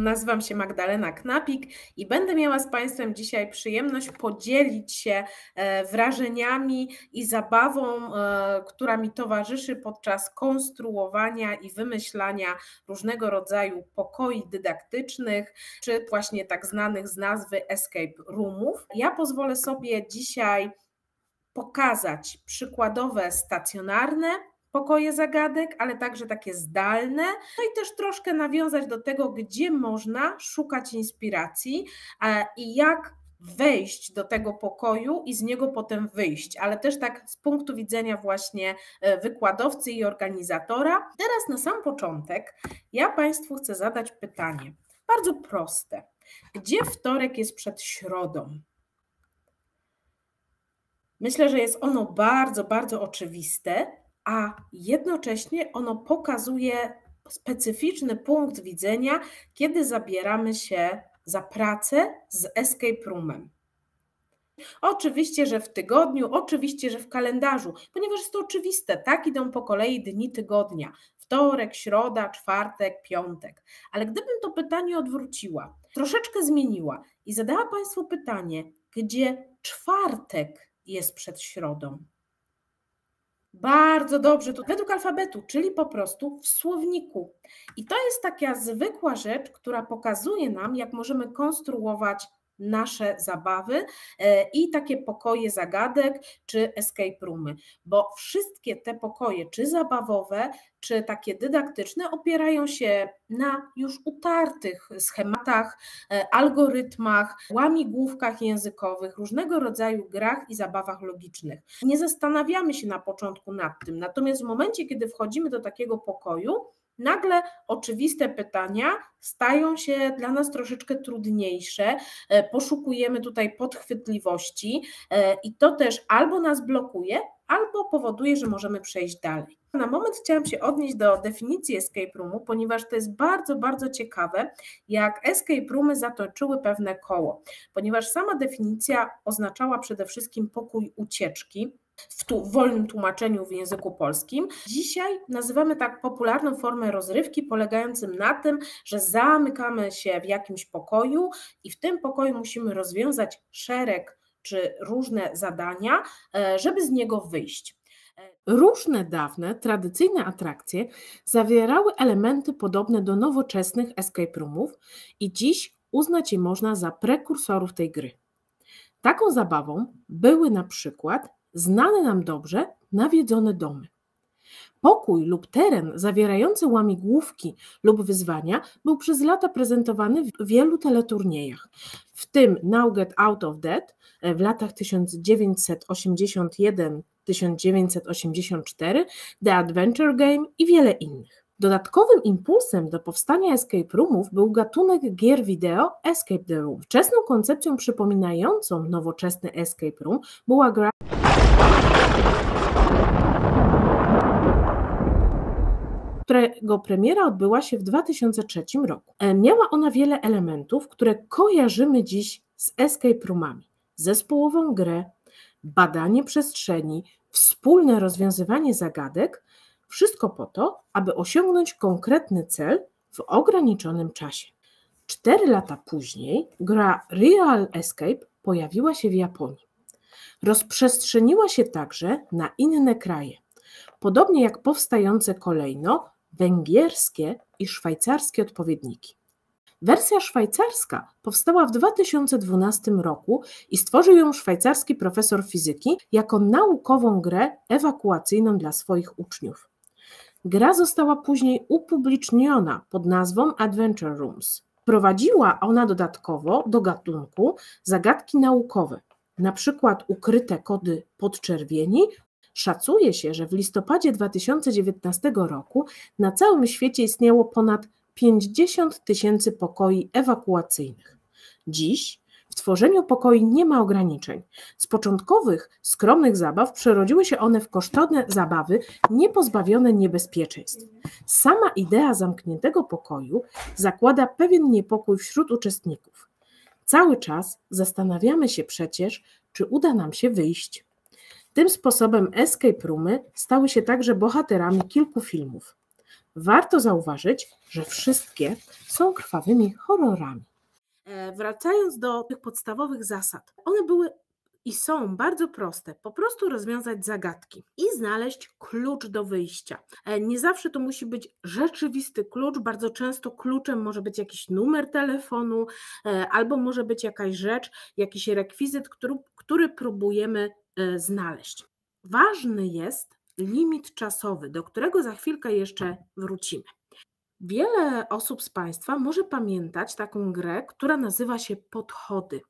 Nazywam się Magdalena Knapik i będę miała z Państwem dzisiaj przyjemność podzielić się e, wrażeniami i zabawą, e, która mi towarzyszy podczas konstruowania i wymyślania różnego rodzaju pokoi dydaktycznych, czy właśnie tak znanych z nazwy escape roomów. Ja pozwolę sobie dzisiaj pokazać przykładowe stacjonarne pokoje zagadek, ale także takie zdalne, no i też troszkę nawiązać do tego, gdzie można szukać inspiracji e, i jak wejść do tego pokoju i z niego potem wyjść, ale też tak z punktu widzenia właśnie e, wykładowcy i organizatora. Teraz na sam początek ja Państwu chcę zadać pytanie, bardzo proste. Gdzie wtorek jest przed środą? Myślę, że jest ono bardzo, bardzo oczywiste, a jednocześnie ono pokazuje specyficzny punkt widzenia, kiedy zabieramy się za pracę z escape roomem. Oczywiście, że w tygodniu, oczywiście, że w kalendarzu, ponieważ jest to oczywiste, tak idą po kolei dni tygodnia wtorek, środa, czwartek, piątek. Ale gdybym to pytanie odwróciła, troszeczkę zmieniła i zadała Państwu pytanie, gdzie czwartek jest przed środą, bardzo dobrze, to według alfabetu, czyli po prostu w słowniku. I to jest taka zwykła rzecz, która pokazuje nam, jak możemy konstruować nasze zabawy e, i takie pokoje zagadek czy escape roomy, bo wszystkie te pokoje, czy zabawowe, czy takie dydaktyczne, opierają się na już utartych schematach, e, algorytmach, łamigłówkach językowych, różnego rodzaju grach i zabawach logicznych. Nie zastanawiamy się na początku nad tym, natomiast w momencie, kiedy wchodzimy do takiego pokoju, nagle oczywiste pytania stają się dla nas troszeczkę trudniejsze, e, poszukujemy tutaj podchwytliwości e, i to też albo nas blokuje, albo powoduje, że możemy przejść dalej. Na moment chciałam się odnieść do definicji escape roomu, ponieważ to jest bardzo, bardzo ciekawe, jak escape roomy zatoczyły pewne koło, ponieważ sama definicja oznaczała przede wszystkim pokój ucieczki, w tu, wolnym tłumaczeniu w języku polskim. Dzisiaj nazywamy tak popularną formę rozrywki polegającym na tym, że zamykamy się w jakimś pokoju i w tym pokoju musimy rozwiązać szereg czy różne zadania, e, żeby z niego wyjść. E, różne dawne, tradycyjne atrakcje zawierały elementy podobne do nowoczesnych escape roomów i dziś uznać je można za prekursorów tej gry. Taką zabawą były na przykład znane nam dobrze nawiedzone domy. Pokój lub teren zawierający łamigłówki lub wyzwania był przez lata prezentowany w wielu teleturniejach, w tym Now Get Out of Dead e, w latach 1981-1984, The Adventure Game i wiele innych. Dodatkowym impulsem do powstania escape roomów był gatunek gier wideo Escape the Room. Wczesną koncepcją przypominającą nowoczesny escape room była gra którego premiera odbyła się w 2003 roku. E, miała ona wiele elementów, które kojarzymy dziś z escape roomami. Zespołową grę, badanie przestrzeni, wspólne rozwiązywanie zagadek, wszystko po to, aby osiągnąć konkretny cel w ograniczonym czasie. Cztery lata później gra Real Escape pojawiła się w Japonii. Rozprzestrzeniła się także na inne kraje. Podobnie jak powstające kolejno węgierskie i szwajcarskie odpowiedniki. Wersja szwajcarska powstała w 2012 roku i stworzył ją szwajcarski profesor fizyki jako naukową grę ewakuacyjną dla swoich uczniów. Gra została później upubliczniona pod nazwą Adventure Rooms. Prowadziła ona dodatkowo do gatunku zagadki naukowe, na przykład ukryte kody podczerwieni Szacuje się, że w listopadzie 2019 roku na całym świecie istniało ponad 50 tysięcy pokoi ewakuacyjnych. Dziś w tworzeniu pokoi nie ma ograniczeń. Z początkowych, skromnych zabaw przerodziły się one w kosztowne zabawy niepozbawione niebezpieczeństw. Sama idea zamkniętego pokoju zakłada pewien niepokój wśród uczestników. Cały czas zastanawiamy się przecież, czy uda nam się wyjść. Tym sposobem escape roomy stały się także bohaterami kilku filmów. Warto zauważyć, że wszystkie są krwawymi horrorami. E, wracając do tych podstawowych zasad, one były i są bardzo proste. Po prostu rozwiązać zagadki i znaleźć klucz do wyjścia. E, nie zawsze to musi być rzeczywisty klucz, bardzo często kluczem może być jakiś numer telefonu e, albo może być jakaś rzecz, jakiś rekwizyt, który, który próbujemy Y, znaleźć. Ważny jest limit czasowy, do którego za chwilkę jeszcze wrócimy. Wiele osób z Państwa może pamiętać taką grę, która nazywa się Podchody.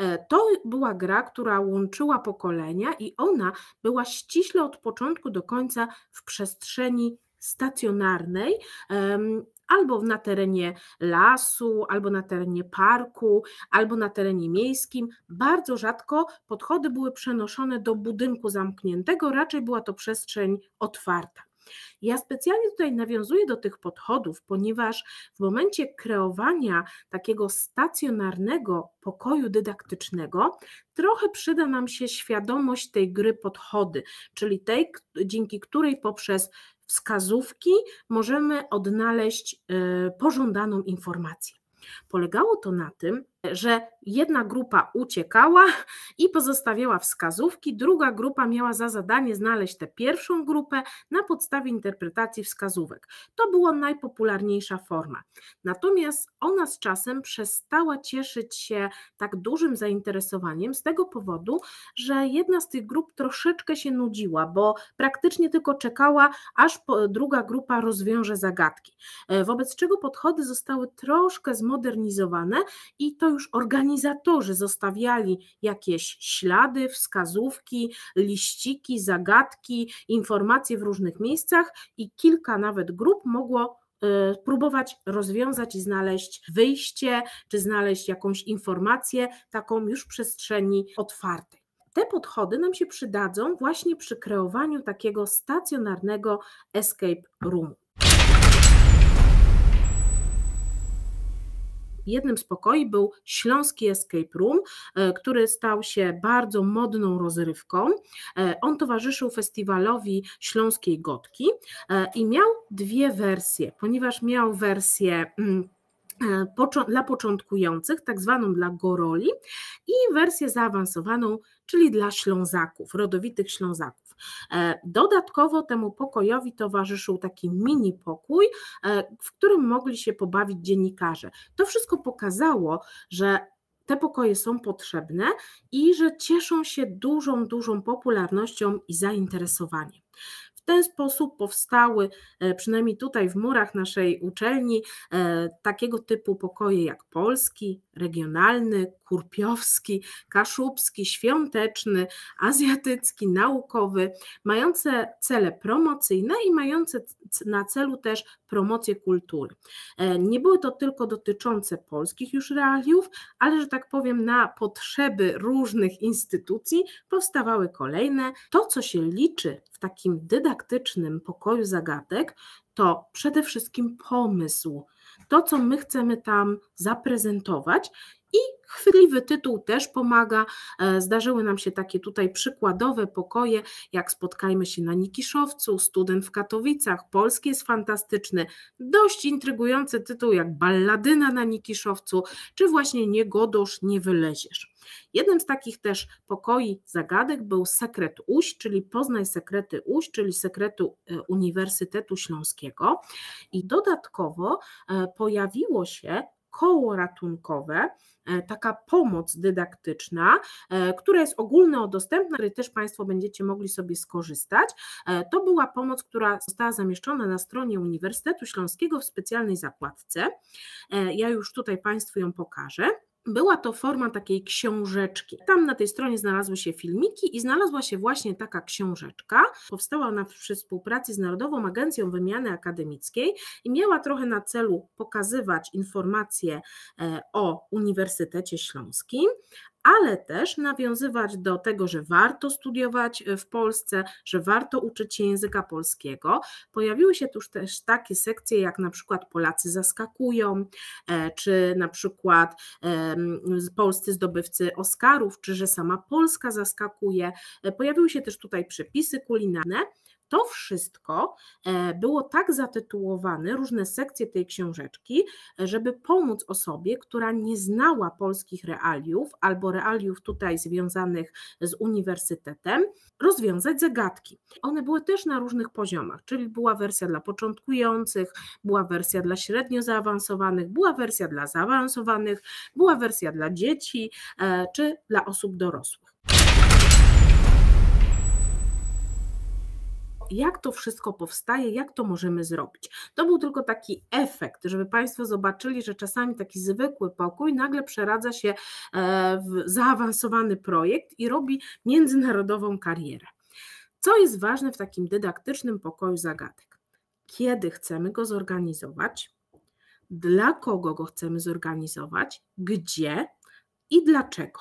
E, to była gra, która łączyła pokolenia i ona była ściśle od początku do końca w przestrzeni stacjonarnej albo na terenie lasu, albo na terenie parku, albo na terenie miejskim. Bardzo rzadko podchody były przenoszone do budynku zamkniętego, raczej była to przestrzeń otwarta. Ja specjalnie tutaj nawiązuję do tych podchodów, ponieważ w momencie kreowania takiego stacjonarnego pokoju dydaktycznego trochę przyda nam się świadomość tej gry podchody, czyli tej, dzięki której poprzez wskazówki możemy odnaleźć e, pożądaną informację. Polegało to na tym, że jedna grupa uciekała i pozostawiała wskazówki, druga grupa miała za zadanie znaleźć tę pierwszą grupę na podstawie interpretacji wskazówek. To była najpopularniejsza forma. Natomiast ona z czasem przestała cieszyć się tak dużym zainteresowaniem z tego powodu, że jedna z tych grup troszeczkę się nudziła, bo praktycznie tylko czekała, aż druga grupa rozwiąże zagadki. E, wobec czego podchody zostały troszkę zmodernizowane i to już organizatorzy zostawiali jakieś ślady, wskazówki, liściki, zagadki, informacje w różnych miejscach i kilka nawet grup mogło y, próbować rozwiązać i znaleźć wyjście, czy znaleźć jakąś informację, taką już w przestrzeni otwartej. Te podchody nam się przydadzą właśnie przy kreowaniu takiego stacjonarnego escape roomu. jednym z pokoi był Śląski Escape Room, e, który stał się bardzo modną rozrywką. E, on towarzyszył festiwalowi Śląskiej Gotki e, i miał dwie wersje, ponieważ miał wersję mm, dla początkujących, tak zwaną dla goroli i wersję zaawansowaną, czyli dla ślązaków, rodowitych ślązaków. E, dodatkowo temu pokojowi towarzyszył taki mini pokój, e, w którym mogli się pobawić dziennikarze. To wszystko pokazało, że te pokoje są potrzebne i że cieszą się dużą, dużą popularnością i zainteresowaniem. W ten sposób powstały, e, przynajmniej tutaj w murach naszej uczelni, takiego typu pokoje jak polski, regionalny, kurpiowski, kaszubski, świąteczny, azjatycki, naukowy, mające cele promocyjne i mające na celu też promocję kultury. E, nie były to tylko dotyczące polskich już realiów, ale że tak powiem, na potrzeby różnych instytucji powstawały kolejne. To, co się liczy w takim dydaktycznym pokoju zagadek, to przede wszystkim pomysł to, co my chcemy tam zaprezentować i chwytliwy tytuł też pomaga. E, zdarzyły nam się takie tutaj przykładowe pokoje, jak spotkajmy się na Nikiszowcu, student w Katowicach, polski jest fantastyczny, dość intrygujący tytuł jak Balladyna na Nikiszowcu, czy właśnie nie Niegodosz, nie wyleziesz. Jednym z takich też pokoi zagadek był sekret Uś, czyli Poznaj sekrety Uś, czyli sekretu e, Uniwersytetu Śląskiego. I dodatkowo e, pojawiło się koło ratunkowe, e, taka pomoc dydaktyczna, e, która jest ogólnodostępna, której też Państwo będziecie mogli sobie skorzystać. E, to była pomoc, która została zamieszczona na stronie Uniwersytetu Śląskiego w specjalnej zakładce. Ja już tutaj Państwu ją pokażę. Była to forma takiej książeczki. Tam na tej stronie znalazły się filmiki i znalazła się właśnie taka książeczka. Powstała ona przy współpracy z Narodową Agencją Wymiany Akademickiej i miała trochę na celu pokazywać informacje e, o Uniwersytecie Śląskim, ale też nawiązywać do tego, że warto studiować e, w Polsce, że warto uczyć się języka polskiego. Pojawiły się tuż też takie sekcje, jak na przykład Polacy zaskakują, e, czy na przykład polscy zdobywcy Oscarów, czy że sama Polska zaskakuje. E, pojawiły się też tutaj przepisy kulinarne, to wszystko e, było tak zatytułowane, różne sekcje tej książeczki, e, żeby pomóc osobie, która nie znała polskich realiów albo realiów tutaj związanych z uniwersytetem, rozwiązać zagadki. One były też na różnych poziomach, czyli była wersja dla początkujących, była wersja dla średnio zaawansowanych, była wersja dla zaawansowanych, była wersja dla dzieci e, czy dla osób dorosłych. jak to wszystko powstaje, jak to możemy zrobić. To był tylko taki efekt, żeby Państwo zobaczyli, że czasami taki zwykły pokój nagle przeradza się e, w zaawansowany projekt i robi międzynarodową karierę. Co jest ważne w takim dydaktycznym pokoju zagadek? Kiedy chcemy go zorganizować? Dla kogo go chcemy zorganizować? Gdzie? I dlaczego?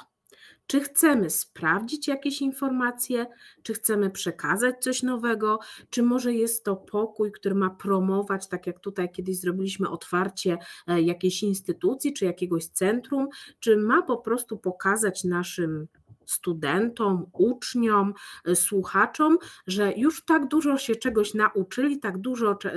czy chcemy sprawdzić jakieś informacje, czy chcemy przekazać coś nowego, czy może jest to pokój, który ma promować, tak jak tutaj kiedyś zrobiliśmy, otwarcie e, jakiejś instytucji czy jakiegoś centrum, czy ma po prostu pokazać naszym studentom, uczniom, e, słuchaczom, że już tak dużo się czegoś nauczyli, tak dużo e,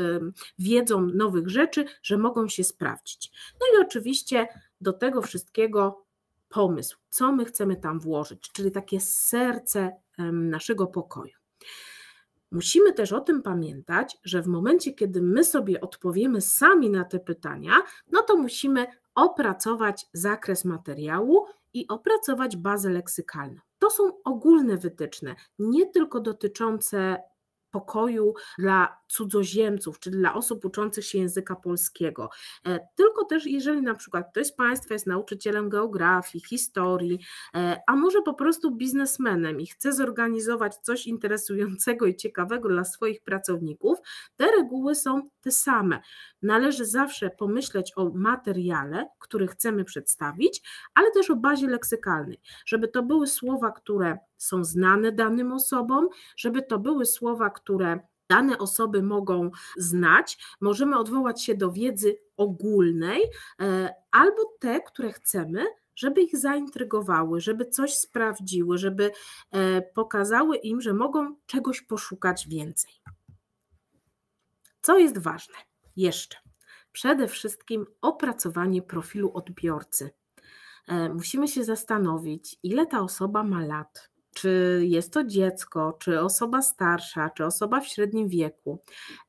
wiedzą nowych rzeczy, że mogą się sprawdzić. No i oczywiście do tego wszystkiego pomysł, co my chcemy tam włożyć, czyli takie serce naszego pokoju. Musimy też o tym pamiętać, że w momencie, kiedy my sobie odpowiemy sami na te pytania, no to musimy opracować zakres materiału i opracować bazę leksykalną. To są ogólne wytyczne, nie tylko dotyczące pokoju dla cudzoziemców, czy dla osób uczących się języka polskiego. E, tylko też, jeżeli na przykład ktoś z Państwa jest nauczycielem geografii, historii, e, a może po prostu biznesmenem i chce zorganizować coś interesującego i ciekawego dla swoich pracowników, te reguły są te same. Należy zawsze pomyśleć o materiale, który chcemy przedstawić, ale też o bazie leksykalnej, żeby to były słowa, które są znane danym osobom, żeby to były słowa, które dane osoby mogą znać. Możemy odwołać się do wiedzy ogólnej e, albo te, które chcemy, żeby ich zaintrygowały, żeby coś sprawdziły, żeby e, pokazały im, że mogą czegoś poszukać więcej. Co jest ważne jeszcze? Przede wszystkim opracowanie profilu odbiorcy. E, musimy się zastanowić, ile ta osoba ma lat, czy jest to dziecko, czy osoba starsza, czy osoba w średnim wieku.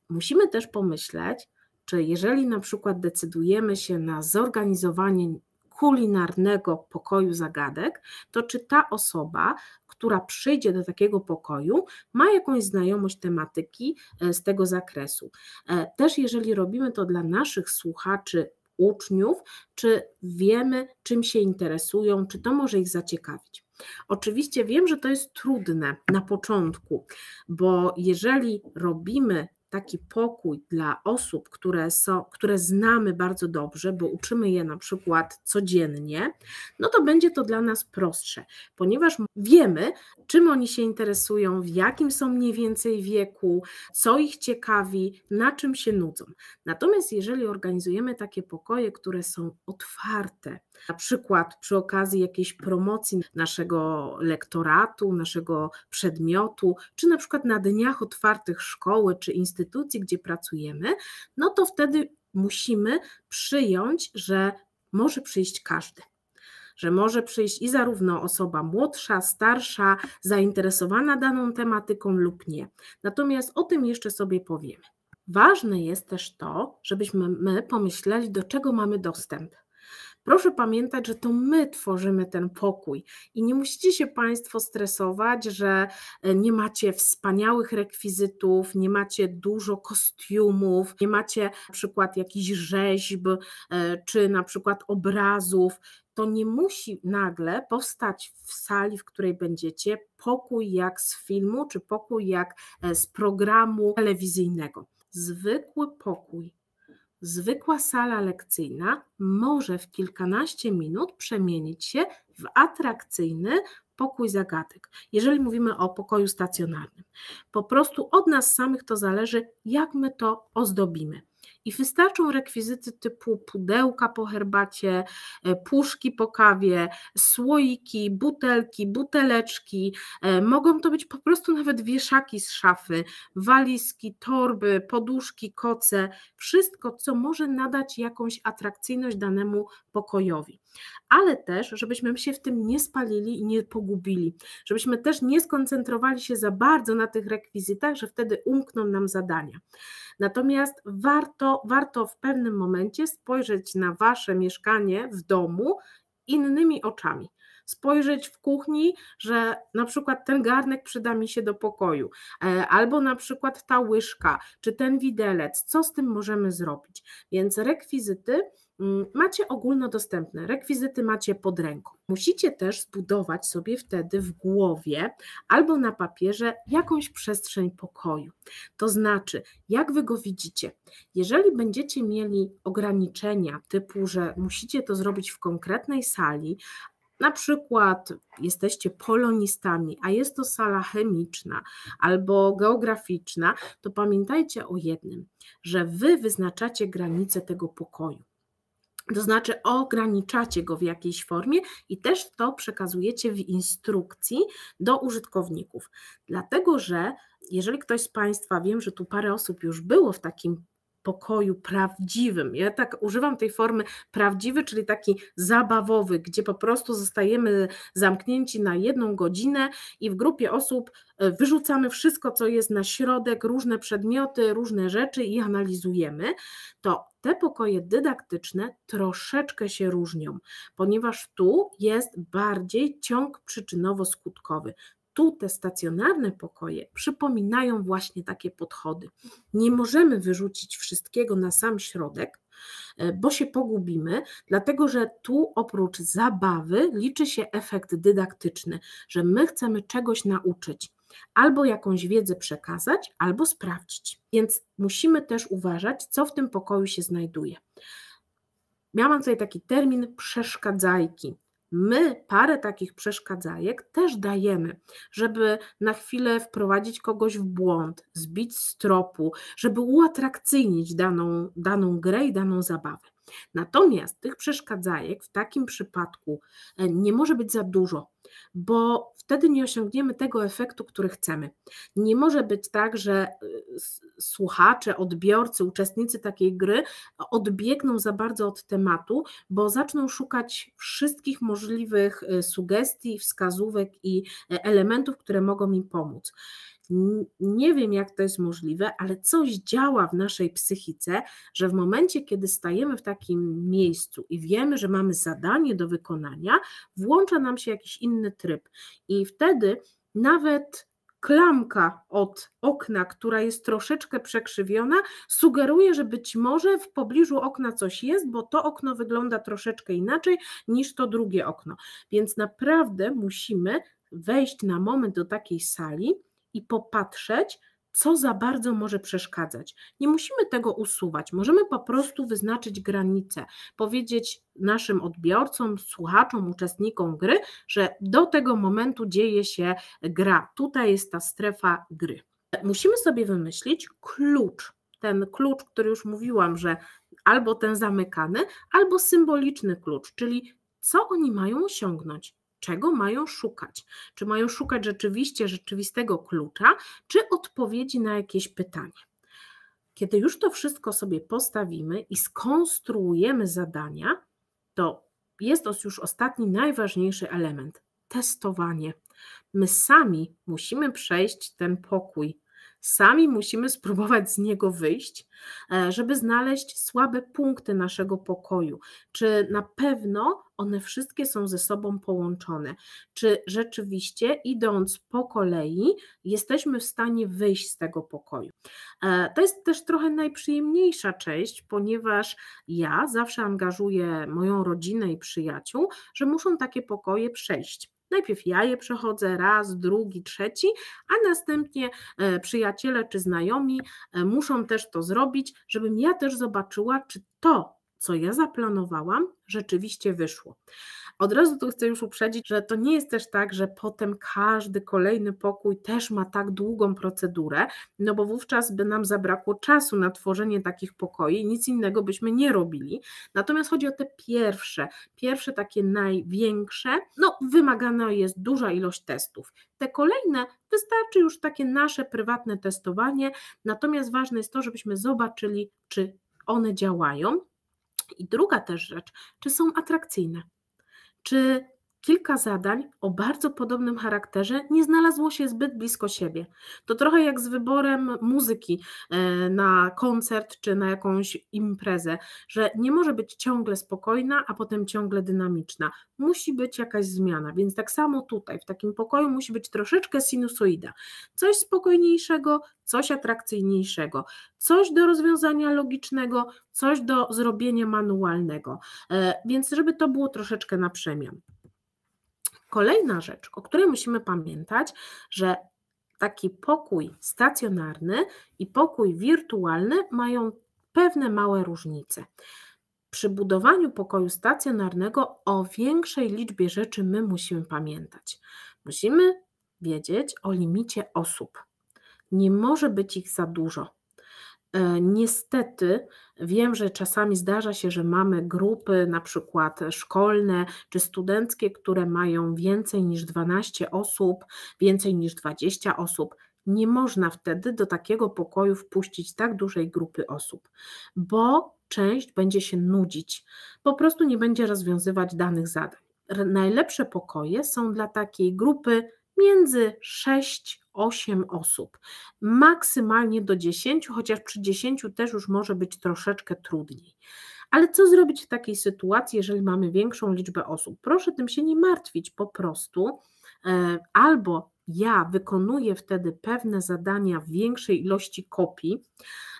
Musimy też pomyśleć, czy jeżeli na przykład decydujemy się na zorganizowanie kulinarnego pokoju zagadek, to czy ta osoba, która przyjdzie do takiego pokoju, ma jakąś znajomość tematyki e, z tego zakresu. E, też jeżeli robimy to dla naszych słuchaczy, uczniów, czy wiemy, czym się interesują, czy to może ich zaciekawić. Oczywiście wiem, że to jest trudne na początku, bo jeżeli robimy taki pokój dla osób, które, są, które znamy bardzo dobrze, bo uczymy je na przykład codziennie, no to będzie to dla nas prostsze, ponieważ wiemy, czym oni się interesują, w jakim są mniej więcej wieku, co ich ciekawi, na czym się nudzą. Natomiast jeżeli organizujemy takie pokoje, które są otwarte, na przykład przy okazji jakiejś promocji naszego lektoratu, naszego przedmiotu, czy na przykład na dniach otwartych szkoły czy instytucji, gdzie pracujemy, no to wtedy musimy przyjąć, że może przyjść każdy że może przyjść i zarówno osoba młodsza, starsza, zainteresowana daną tematyką lub nie. Natomiast o tym jeszcze sobie powiemy. Ważne jest też to, żebyśmy my pomyśleli, do czego mamy dostęp. Proszę pamiętać, że to my tworzymy ten pokój i nie musicie się Państwo stresować, że e, nie macie wspaniałych rekwizytów, nie macie dużo kostiumów, nie macie na przykład jakichś rzeźb e, czy na przykład obrazów to nie musi nagle powstać w sali, w której będziecie, pokój jak z filmu, czy pokój jak e, z programu telewizyjnego. Zwykły pokój, zwykła sala lekcyjna może w kilkanaście minut przemienić się w atrakcyjny pokój zagadek, jeżeli mówimy o pokoju stacjonarnym. Po prostu od nas samych to zależy, jak my to ozdobimy i wystarczą rekwizyty typu pudełka po herbacie, e, puszki po kawie, słoiki, butelki, buteleczki. E, mogą to być po prostu nawet wieszaki z szafy, walizki, torby, poduszki, koce, wszystko, co może nadać jakąś atrakcyjność danemu pokojowi ale też, żebyśmy się w tym nie spalili i nie pogubili, żebyśmy też nie skoncentrowali się za bardzo na tych rekwizytach, że wtedy umkną nam zadania. Natomiast warto, warto w pewnym momencie spojrzeć na wasze mieszkanie w domu innymi oczami spojrzeć w kuchni, że na przykład ten garnek przyda mi się do pokoju, e, albo na przykład ta łyżka, czy ten widelec, co z tym możemy zrobić. Więc rekwizyty Mm, macie ogólnodostępne rekwizyty, macie pod ręką. Musicie też zbudować sobie wtedy w głowie albo na papierze jakąś przestrzeń pokoju. To znaczy, jak wy go widzicie? Jeżeli będziecie mieli ograniczenia typu, że musicie to zrobić w konkretnej sali, na przykład jesteście polonistami, a jest to sala chemiczna albo geograficzna, to pamiętajcie o jednym, że wy wyznaczacie granice tego pokoju. To znaczy ograniczacie go w jakiejś formie i też to przekazujecie w instrukcji do użytkowników. Dlatego, że jeżeli ktoś z Państwa, wiem, że tu parę osób już było w takim pokoju prawdziwym. Ja tak używam tej formy prawdziwy, czyli taki zabawowy, gdzie po prostu zostajemy zamknięci na jedną godzinę i w grupie osób e, wyrzucamy wszystko, co jest na środek, różne przedmioty, różne rzeczy i analizujemy. To te pokoje dydaktyczne troszeczkę się różnią, ponieważ tu jest bardziej ciąg przyczynowo-skutkowy tu te stacjonarne pokoje przypominają właśnie takie podchody. Nie możemy wyrzucić wszystkiego na sam środek, e, bo się pogubimy, dlatego że tu oprócz zabawy liczy się efekt dydaktyczny, że my chcemy czegoś nauczyć. Albo jakąś wiedzę przekazać, albo sprawdzić. Więc musimy też uważać, co w tym pokoju się znajduje. Miałam tutaj taki termin przeszkadzajki my parę takich przeszkadzajek też dajemy, żeby na chwilę wprowadzić kogoś w błąd, zbić z tropu, żeby uatrakcyjnić daną, daną grę i daną zabawę. Natomiast tych przeszkadzajek w takim przypadku e, nie może być za dużo, bo wtedy nie osiągniemy tego efektu, który chcemy. Nie może być tak, że e, słuchacze, odbiorcy, uczestnicy takiej gry e, odbiegną za bardzo od tematu, bo zaczną szukać wszystkich możliwych sugestii, wskazówek i elementów, które mogą im pomóc. Nie wiem, jak to jest możliwe, ale coś działa w naszej psychice, że w momencie, kiedy stajemy w takim miejscu i wiemy, że mamy zadanie do wykonania, włącza nam się jakiś inny tryb. I wtedy nawet klamka od okna, która jest troszeczkę przekrzywiona, sugeruje, że być może w pobliżu okna coś jest, bo to okno wygląda troszeczkę inaczej niż to drugie okno. Więc naprawdę musimy wejść na moment do takiej sali, i popatrzeć, co za bardzo może przeszkadzać. Nie musimy tego usuwać, możemy po prostu wyznaczyć granice, powiedzieć naszym odbiorcom, słuchaczom, uczestnikom gry, że do tego momentu dzieje się gra. Tutaj jest ta strefa gry. Musimy sobie wymyślić klucz. Ten klucz, który już mówiłam, że albo ten zamykany, albo symboliczny klucz, czyli co oni mają osiągnąć, czego mają szukać. Czy mają szukać rzeczywiście rzeczywistego klucza, czy odpowiedzi na jakieś pytanie. Kiedy już to wszystko sobie postawimy i skonstruujemy zadania, to jest to już ostatni najważniejszy element testowanie. My sami musimy przejść ten pokój Sami musimy spróbować z niego wyjść, e, żeby znaleźć słabe punkty naszego pokoju. Czy na pewno one wszystkie są ze sobą połączone? Czy rzeczywiście, idąc po kolei, jesteśmy w stanie wyjść z tego pokoju? E, to jest też trochę najprzyjemniejsza część, ponieważ ja zawsze angażuję moją rodzinę i przyjaciół, że muszą takie pokoje przejść. Najpierw ja je przechodzę raz, drugi, trzeci, a następnie e, przyjaciele czy znajomi e, muszą też to zrobić, żebym ja też zobaczyła, czy to, co ja zaplanowałam, rzeczywiście wyszło. Od razu tu chcę już uprzedzić, że to nie jest też tak, że potem każdy kolejny pokój też ma tak długą procedurę, no bo wówczas by nam zabrakło czasu na tworzenie takich pokoi, nic innego byśmy nie robili. Natomiast chodzi o te pierwsze, pierwsze takie największe, no wymagana jest duża ilość testów. Te kolejne wystarczy już takie nasze prywatne testowanie, natomiast ważne jest to, żebyśmy zobaczyli, czy one działają, i druga też rzecz, czy są atrakcyjne? Czy kilka zadań o bardzo podobnym charakterze nie znalazło się zbyt blisko siebie. To trochę jak z wyborem muzyki e, na koncert czy na jakąś imprezę, że nie może być ciągle spokojna, a potem ciągle dynamiczna. Musi być jakaś zmiana, więc tak samo tutaj, w takim pokoju musi być troszeczkę sinusoida. Coś spokojniejszego, coś atrakcyjniejszego, coś do rozwiązania logicznego, coś do zrobienia manualnego. E, więc żeby to było troszeczkę na przemian. Kolejna rzecz, o której musimy pamiętać, że taki pokój stacjonarny i pokój wirtualny mają pewne małe różnice. Przy budowaniu pokoju stacjonarnego o większej liczbie rzeczy my musimy pamiętać. Musimy wiedzieć o limicie osób. Nie może być ich za dużo E, niestety wiem, że czasami zdarza się, że mamy grupy, na przykład szkolne czy studenckie, które mają więcej niż 12 osób, więcej niż 20 osób. Nie można wtedy do takiego pokoju wpuścić tak dużej grupy osób, bo część będzie się nudzić, po prostu nie będzie rozwiązywać danych zadań. Najlepsze pokoje są dla takiej grupy między 6 8 osób, maksymalnie do 10, chociaż przy 10 też już może być troszeczkę trudniej. Ale co zrobić w takiej sytuacji, jeżeli mamy większą liczbę osób? Proszę tym się nie martwić, po prostu e, albo ja wykonuję wtedy pewne zadania w większej ilości kopii,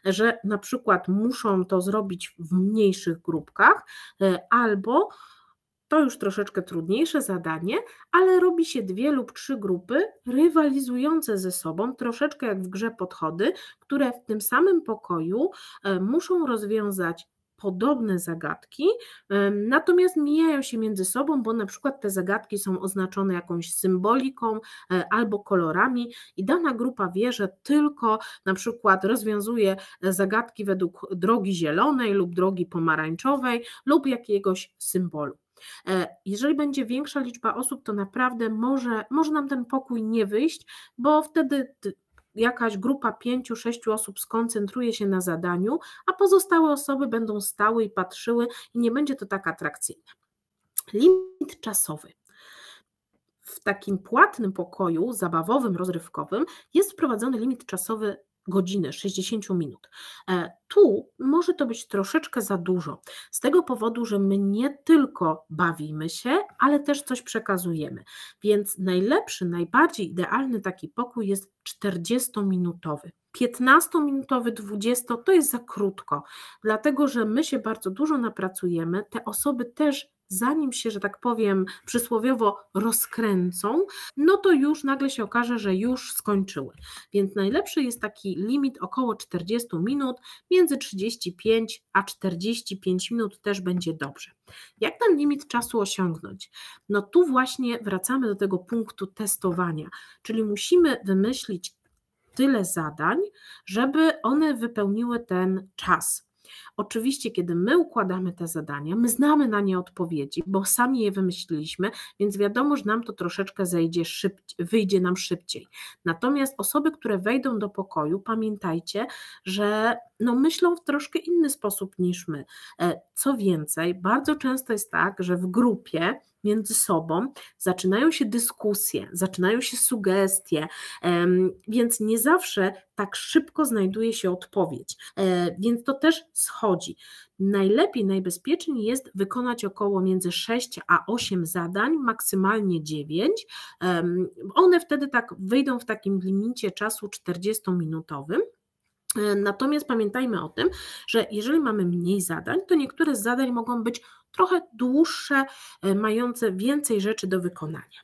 że na przykład muszą to zrobić w mniejszych grupkach, e, albo to już troszeczkę trudniejsze zadanie, ale robi się dwie lub trzy grupy rywalizujące ze sobą, troszeczkę jak w grze podchody, które w tym samym pokoju e, muszą rozwiązać podobne zagadki, e, natomiast mijają się między sobą, bo na przykład te zagadki są oznaczone jakąś symboliką e, albo kolorami i dana grupa wie, że tylko na przykład rozwiązuje zagadki według drogi zielonej lub drogi pomarańczowej lub jakiegoś symbolu. E, jeżeli będzie większa liczba osób, to naprawdę może, może nam ten pokój nie wyjść, bo wtedy jakaś grupa pięciu, sześciu osób skoncentruje się na zadaniu, a pozostałe osoby będą stały i patrzyły i nie będzie to tak atrakcyjne. Limit czasowy. W takim płatnym pokoju, zabawowym, rozrywkowym, jest wprowadzony limit czasowy godziny, 60 minut. E, tu może to być troszeczkę za dużo, z tego powodu, że my nie tylko bawimy się, ale też coś przekazujemy. Więc najlepszy, najbardziej idealny taki pokój jest 40-minutowy. 15-minutowy, 20 to jest za krótko, dlatego że my się bardzo dużo napracujemy, te osoby też zanim się, że tak powiem, przysłowiowo rozkręcą, no to już nagle się okaże, że już skończyły. Więc najlepszy jest taki limit około 40 minut, między 35 a 45 minut też będzie dobrze. Jak ten limit czasu osiągnąć? No tu właśnie wracamy do tego punktu testowania, czyli musimy wymyślić tyle zadań, żeby one wypełniły ten czas. Oczywiście, kiedy my układamy te zadania, my znamy na nie odpowiedzi, bo sami je wymyśliliśmy, więc wiadomo, że nam to troszeczkę zejdzie szybciej, wyjdzie nam szybciej. Natomiast osoby, które wejdą do pokoju, pamiętajcie, że no, myślą w troszkę inny sposób niż my. E, co więcej, bardzo często jest tak, że w grupie między sobą, zaczynają się dyskusje, zaczynają się sugestie, więc nie zawsze tak szybko znajduje się odpowiedź, e, więc to też schodzi. Najlepiej, najbezpieczniej jest wykonać około między 6 a 8 zadań, maksymalnie 9. One wtedy tak wyjdą w takim limicie czasu 40-minutowym. E, natomiast pamiętajmy o tym, że jeżeli mamy mniej zadań, to niektóre z zadań mogą być trochę dłuższe, e, mające więcej rzeczy do wykonania.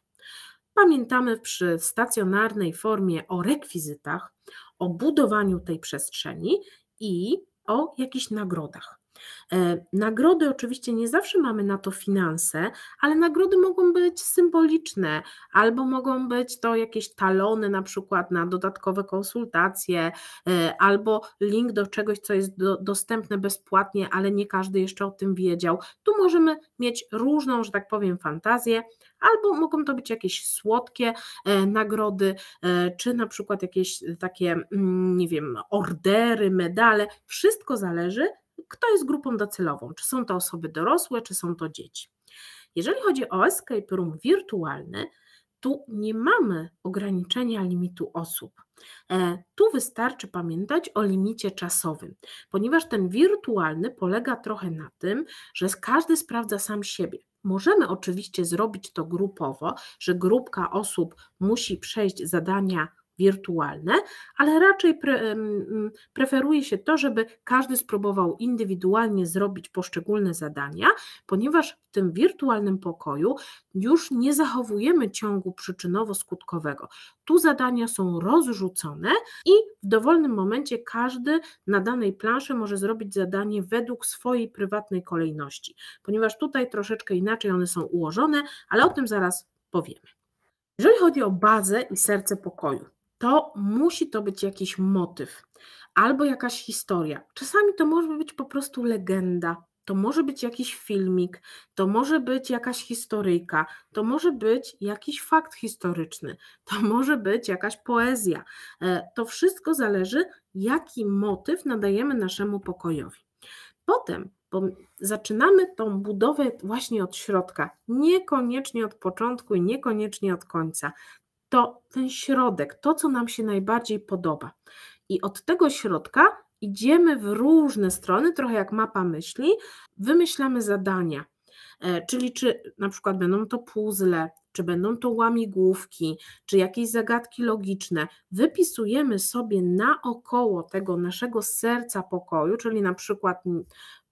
Pamiętamy przy stacjonarnej formie o rekwizytach, o budowaniu tej przestrzeni i o jakichś nagrodach. E, nagrody oczywiście nie zawsze mamy na to finanse, ale nagrody mogą być symboliczne albo mogą być to jakieś talony na przykład na dodatkowe konsultacje e, albo link do czegoś, co jest do, dostępne bezpłatnie, ale nie każdy jeszcze o tym wiedział. Tu możemy mieć różną, że tak powiem, fantazję, albo mogą to być jakieś słodkie e, nagrody, czy na przykład jakieś takie, mm, nie wiem, ordery, medale. Wszystko zależy, kto jest grupą docelową, czy są to osoby dorosłe, czy są to dzieci. Jeżeli chodzi o escape room wirtualny, tu nie mamy ograniczenia limitu osób. E, tu wystarczy pamiętać o limicie czasowym, ponieważ ten wirtualny polega trochę na tym, że każdy sprawdza sam siebie. Możemy oczywiście zrobić to grupowo, że grupka osób musi przejść zadania wirtualne, ale raczej pre, preferuje się to, żeby każdy spróbował indywidualnie zrobić poszczególne zadania, ponieważ w tym wirtualnym pokoju już nie zachowujemy ciągu przyczynowo-skutkowego. Tu zadania są rozrzucone i w dowolnym momencie każdy na danej planszy może zrobić zadanie według swojej prywatnej kolejności, ponieważ tutaj troszeczkę inaczej one są ułożone, ale o tym zaraz powiemy. Jeżeli chodzi o bazę i serce pokoju, to musi to być jakiś motyw albo jakaś historia. Czasami to może być po prostu legenda, to może być jakiś filmik, to może być jakaś historyjka, to może być jakiś fakt historyczny, to może być jakaś poezja. E, to wszystko zależy, jaki motyw nadajemy naszemu pokojowi. Potem zaczynamy tą budowę właśnie od środka, niekoniecznie od początku i niekoniecznie od końca to ten środek, to co nam się najbardziej podoba. I od tego środka idziemy w różne strony, trochę jak mapa myśli, wymyślamy zadania. E, czyli czy na przykład będą to puzzle, czy będą to łamigłówki, czy jakieś zagadki logiczne. Wypisujemy sobie naokoło tego naszego serca pokoju, czyli na przykład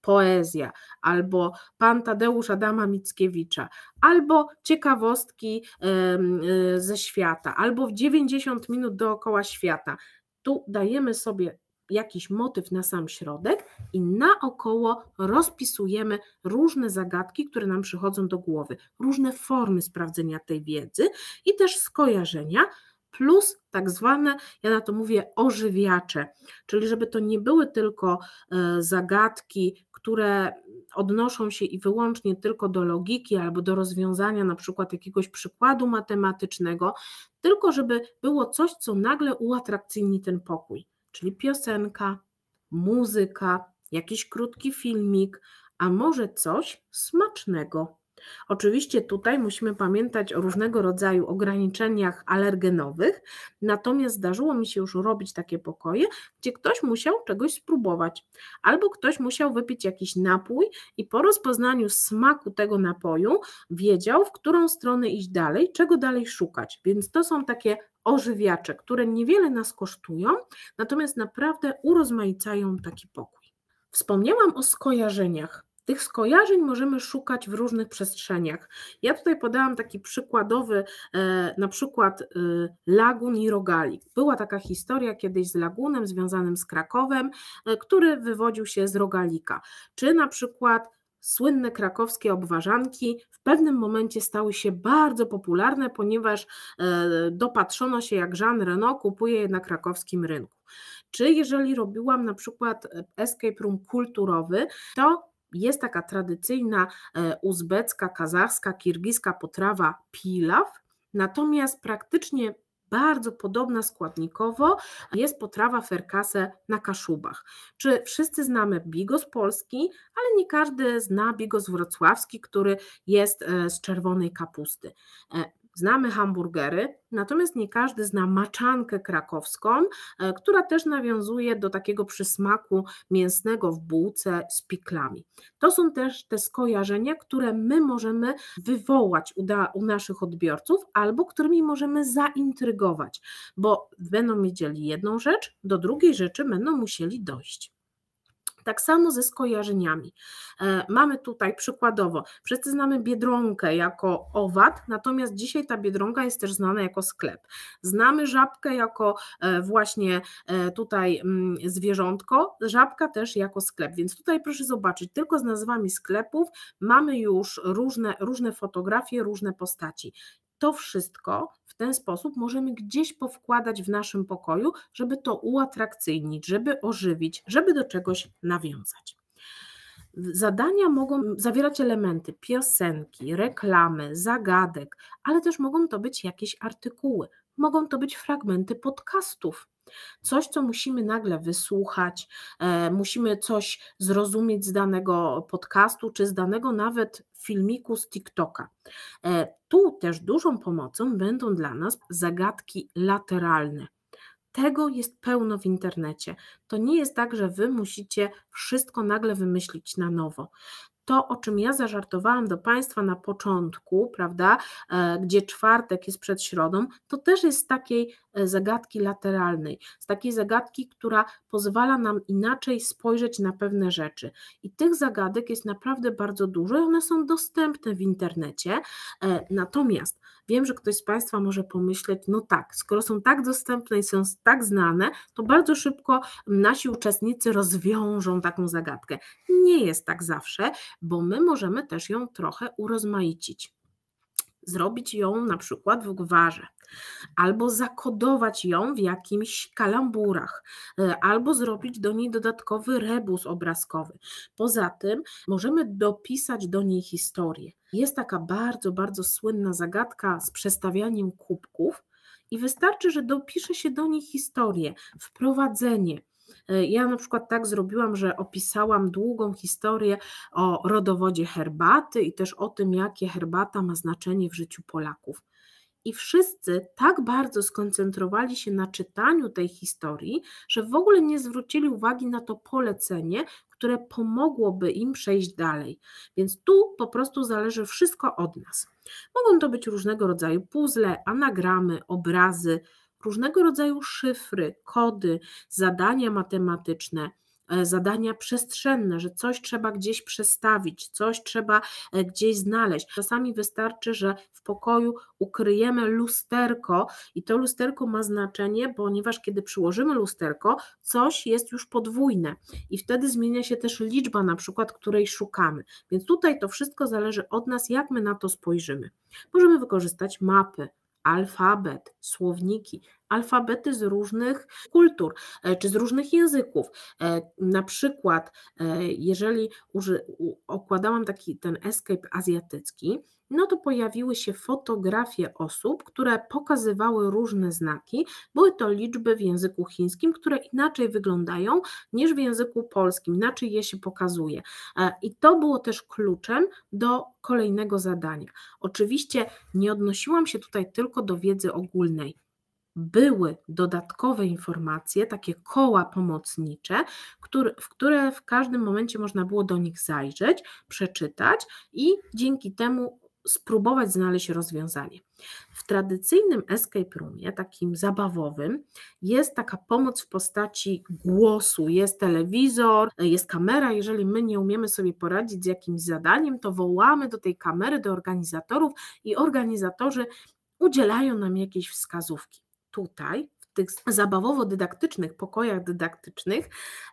poezja, albo pan Tadeusz Adama Mickiewicza, albo ciekawostki e, ze świata, albo 90 minut dookoła świata. Tu dajemy sobie jakiś motyw na sam środek i naokoło rozpisujemy różne zagadki, które nam przychodzą do głowy, różne formy sprawdzenia tej wiedzy i też skojarzenia, plus tak zwane, ja na to mówię, ożywiacze, czyli żeby to nie były tylko e, zagadki, które odnoszą się i wyłącznie tylko do logiki albo do rozwiązania na przykład jakiegoś przykładu matematycznego, tylko żeby było coś, co nagle uatrakcyjni ten pokój, czyli piosenka, muzyka, jakiś krótki filmik, a może coś smacznego Oczywiście tutaj musimy pamiętać o różnego rodzaju ograniczeniach alergenowych, natomiast zdarzyło mi się już robić takie pokoje, gdzie ktoś musiał czegoś spróbować, albo ktoś musiał wypić jakiś napój i po rozpoznaniu smaku tego napoju wiedział, w którą stronę iść dalej, czego dalej szukać. Więc to są takie ożywiacze, które niewiele nas kosztują, natomiast naprawdę urozmaicają taki pokój. Wspomniałam o skojarzeniach. Tych skojarzeń możemy szukać w różnych przestrzeniach. Ja tutaj podałam taki przykładowy, e, na przykład e, lagun i rogalik. Była taka historia kiedyś z lagunem związanym z Krakowem, e, który wywodził się z rogalika. Czy na przykład słynne krakowskie obwarzanki w pewnym momencie stały się bardzo popularne, ponieważ dopatrzono się, jak Jean Reno kupuje je na krakowskim rynku. Czy jeżeli robiłam na przykład escape room kulturowy, to jest taka tradycyjna e, uzbecka, kazachska, kirgiska potrawa pilaw, natomiast praktycznie bardzo podobna składnikowo jest potrawa ferkase na Kaszubach. Czy wszyscy znamy bigos polski, ale nie każdy zna bigos wrocławski, który jest e, z czerwonej kapusty. E, Znamy hamburgery, natomiast nie każdy zna maczankę krakowską, e, która też nawiązuje do takiego przysmaku mięsnego w bułce z piklami. To są też te skojarzenia, które my możemy wywołać u, naszych odbiorców albo którymi możemy zaintrygować, bo będą wiedzieli jedną rzecz, do drugiej rzeczy będą musieli dojść. Tak samo ze skojarzeniami. E, mamy tutaj przykładowo, wszyscy znamy biedronkę jako owad, natomiast dzisiaj ta biedronka jest też znana jako sklep. Znamy żabkę jako e, właśnie e, tutaj mm, zwierzątko, żabka też jako sklep. Więc tutaj proszę zobaczyć, tylko z nazwami sklepów mamy już różne, różne fotografie, różne postaci to wszystko w ten sposób możemy gdzieś powkładać w naszym pokoju, żeby to uatrakcyjnić, żeby ożywić, żeby do czegoś nawiązać. Zadania mogą zawierać elementy piosenki, reklamy, zagadek, ale też mogą to być jakieś artykuły, mogą to być fragmenty podcastów, coś, co musimy nagle wysłuchać, e, musimy coś zrozumieć z danego podcastu czy z danego nawet filmiku z TikToka. E, tu też dużą pomocą będą dla nas zagadki lateralne. Tego jest pełno w internecie. To nie jest tak, że wy musicie wszystko nagle wymyślić na nowo to, o czym ja zażartowałam do Państwa na początku, prawda, e, gdzie czwartek jest przed środą, to też jest z takiej e, zagadki lateralnej, z takiej zagadki, która pozwala nam inaczej spojrzeć na pewne rzeczy. I tych zagadek jest naprawdę bardzo dużo i one są dostępne w internecie. E, natomiast wiem, że ktoś z Państwa może pomyśleć, no tak, skoro są tak dostępne i są tak znane, to bardzo szybko nasi uczestnicy rozwiążą taką zagadkę. Nie jest tak zawsze bo my możemy też ją trochę urozmaicić. Zrobić ją na przykład w gwarze, albo zakodować ją w jakimś kalamburach, e, albo zrobić do niej dodatkowy rebus obrazkowy. Poza tym możemy dopisać do niej historię. Jest taka bardzo, bardzo słynna zagadka z przestawianiem kubków, i wystarczy, że dopisze się do nich historię, wprowadzenie E, ja na przykład tak zrobiłam, że opisałam długą historię o rodowodzie herbaty i też o tym, jakie herbata ma znaczenie w życiu Polaków. I wszyscy tak bardzo skoncentrowali się na czytaniu tej historii, że w ogóle nie zwrócili uwagi na to polecenie, które pomogłoby im przejść dalej. Więc tu po prostu zależy wszystko od nas. Mogą to być różnego rodzaju puzzle, anagramy, obrazy, różnego rodzaju szyfry, kody, zadania matematyczne, e, zadania przestrzenne, że coś trzeba gdzieś przestawić, coś trzeba e, gdzieś znaleźć. Czasami wystarczy, że w pokoju ukryjemy lusterko i to lusterko ma znaczenie, ponieważ kiedy przyłożymy lusterko, coś jest już podwójne i wtedy zmienia się też liczba, na przykład, której szukamy. Więc tutaj to wszystko zależy od nas, jak my na to spojrzymy. Możemy wykorzystać mapy, alfabet, słowniki, alfabety z różnych kultur e, czy z różnych języków. E, na przykład, e, jeżeli układałam okładałam taki ten escape azjatycki, no to pojawiły się fotografie osób, które pokazywały różne znaki. Były to liczby w języku chińskim, które inaczej wyglądają niż w języku polskim, inaczej je się pokazuje. I to było też kluczem do kolejnego zadania. Oczywiście nie odnosiłam się tutaj tylko do wiedzy ogólnej były dodatkowe informacje, takie koła pomocnicze, który, w które w każdym momencie można było do nich zajrzeć, przeczytać i dzięki temu spróbować znaleźć rozwiązanie. W tradycyjnym escape roomie, takim zabawowym, jest taka pomoc w postaci głosu, jest telewizor, jest kamera. Jeżeli my nie umiemy sobie poradzić z jakimś zadaniem, to wołamy do tej kamery, do organizatorów i organizatorzy udzielają nam jakieś wskazówki tutaj, w tych zabawowo-dydaktycznych pokojach dydaktycznych,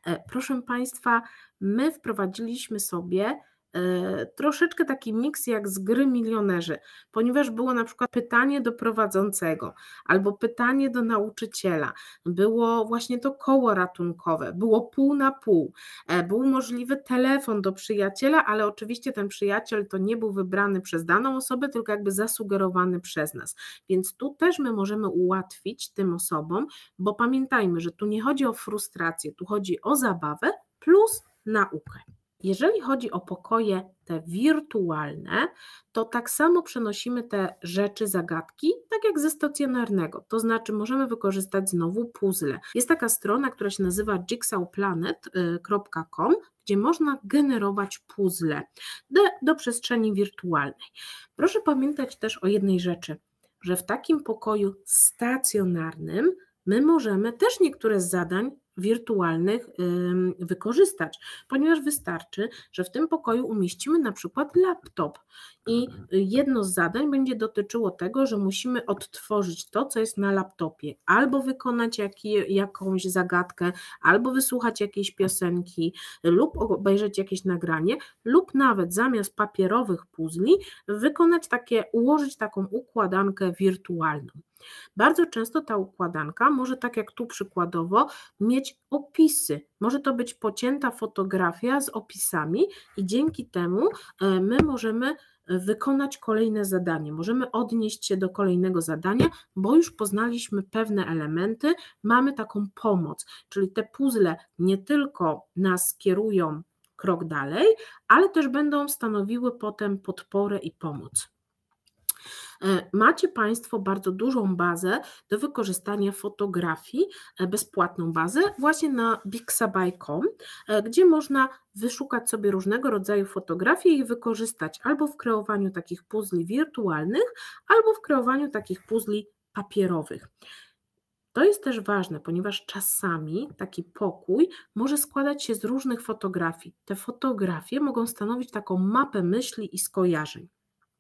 e, proszę Państwa, my wprowadziliśmy sobie E, troszeczkę taki miks jak z gry milionerzy, ponieważ było na przykład pytanie do prowadzącego albo pytanie do nauczyciela, było właśnie to koło ratunkowe, było pół na pół, e, był możliwy telefon do przyjaciela, ale oczywiście ten przyjaciel to nie był wybrany przez daną osobę, tylko jakby zasugerowany przez nas. Więc tu też my możemy ułatwić tym osobom, bo pamiętajmy, że tu nie chodzi o frustrację, tu chodzi o zabawę plus naukę. Jeżeli chodzi o pokoje te wirtualne, to tak samo przenosimy te rzeczy, zagadki, tak jak ze stacjonarnego. To znaczy możemy wykorzystać znowu puzzle. Jest taka strona, która się nazywa jigsawplanet.com, gdzie można generować puzzle do, do przestrzeni wirtualnej. Proszę pamiętać też o jednej rzeczy, że w takim pokoju stacjonarnym my możemy też niektóre z zadań wirtualnych wykorzystać, ponieważ wystarczy, że w tym pokoju umieścimy na przykład laptop i mhm. jedno z zadań będzie dotyczyło tego, że musimy odtworzyć to, co jest na laptopie, albo wykonać jakąś zagadkę, albo wysłuchać jakiejś piosenki, lub obejrzeć jakieś nagranie, lub nawet zamiast papierowych puzli wykonać takie, ułożyć taką układankę wirtualną. Bardzo często ta układanka może, tak jak tu przykładowo, mieć opisy. Może to być pocięta fotografia z opisami, i dzięki temu e, my możemy wykonać kolejne zadanie. Możemy odnieść się do kolejnego zadania, bo już poznaliśmy pewne elementy, mamy taką pomoc, czyli te puzzle nie tylko nas kierują krok dalej, ale też będą stanowiły potem podporę i pomoc. E, macie Państwo bardzo dużą bazę do wykorzystania fotografii, e, bezpłatną bazę właśnie na bixabay.com, e, gdzie można wyszukać sobie różnego rodzaju fotografie i wykorzystać albo w kreowaniu takich puzli wirtualnych, albo w kreowaniu takich puzli papierowych. To jest też ważne, ponieważ czasami taki pokój może składać się z różnych fotografii. Te fotografie mogą stanowić taką mapę myśli i skojarzeń.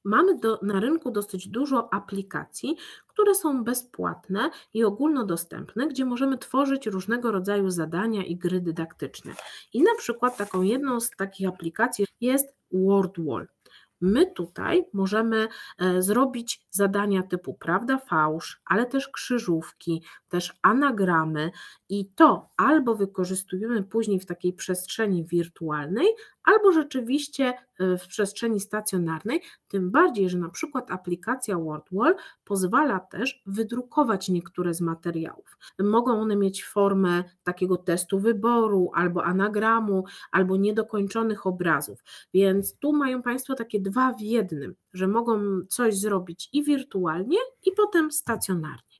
Mamy do, na rynku dosyć dużo aplikacji, które są bezpłatne i ogólnodostępne, gdzie możemy tworzyć różnego rodzaju zadania i gry dydaktyczne. I na przykład taką jedną z takich aplikacji jest WordWall. My tutaj możemy e, zrobić zadania typu prawda, fałsz, ale też krzyżówki, też anagramy i to albo wykorzystujemy później w takiej przestrzeni wirtualnej, albo rzeczywiście y, w przestrzeni stacjonarnej, tym bardziej, że na przykład aplikacja WordWall pozwala też wydrukować niektóre z materiałów. Mogą one mieć formę takiego testu wyboru, albo anagramu, albo niedokończonych obrazów, więc tu mają Państwo takie dwa w jednym, że mogą coś zrobić i wirtualnie, i potem stacjonarnie.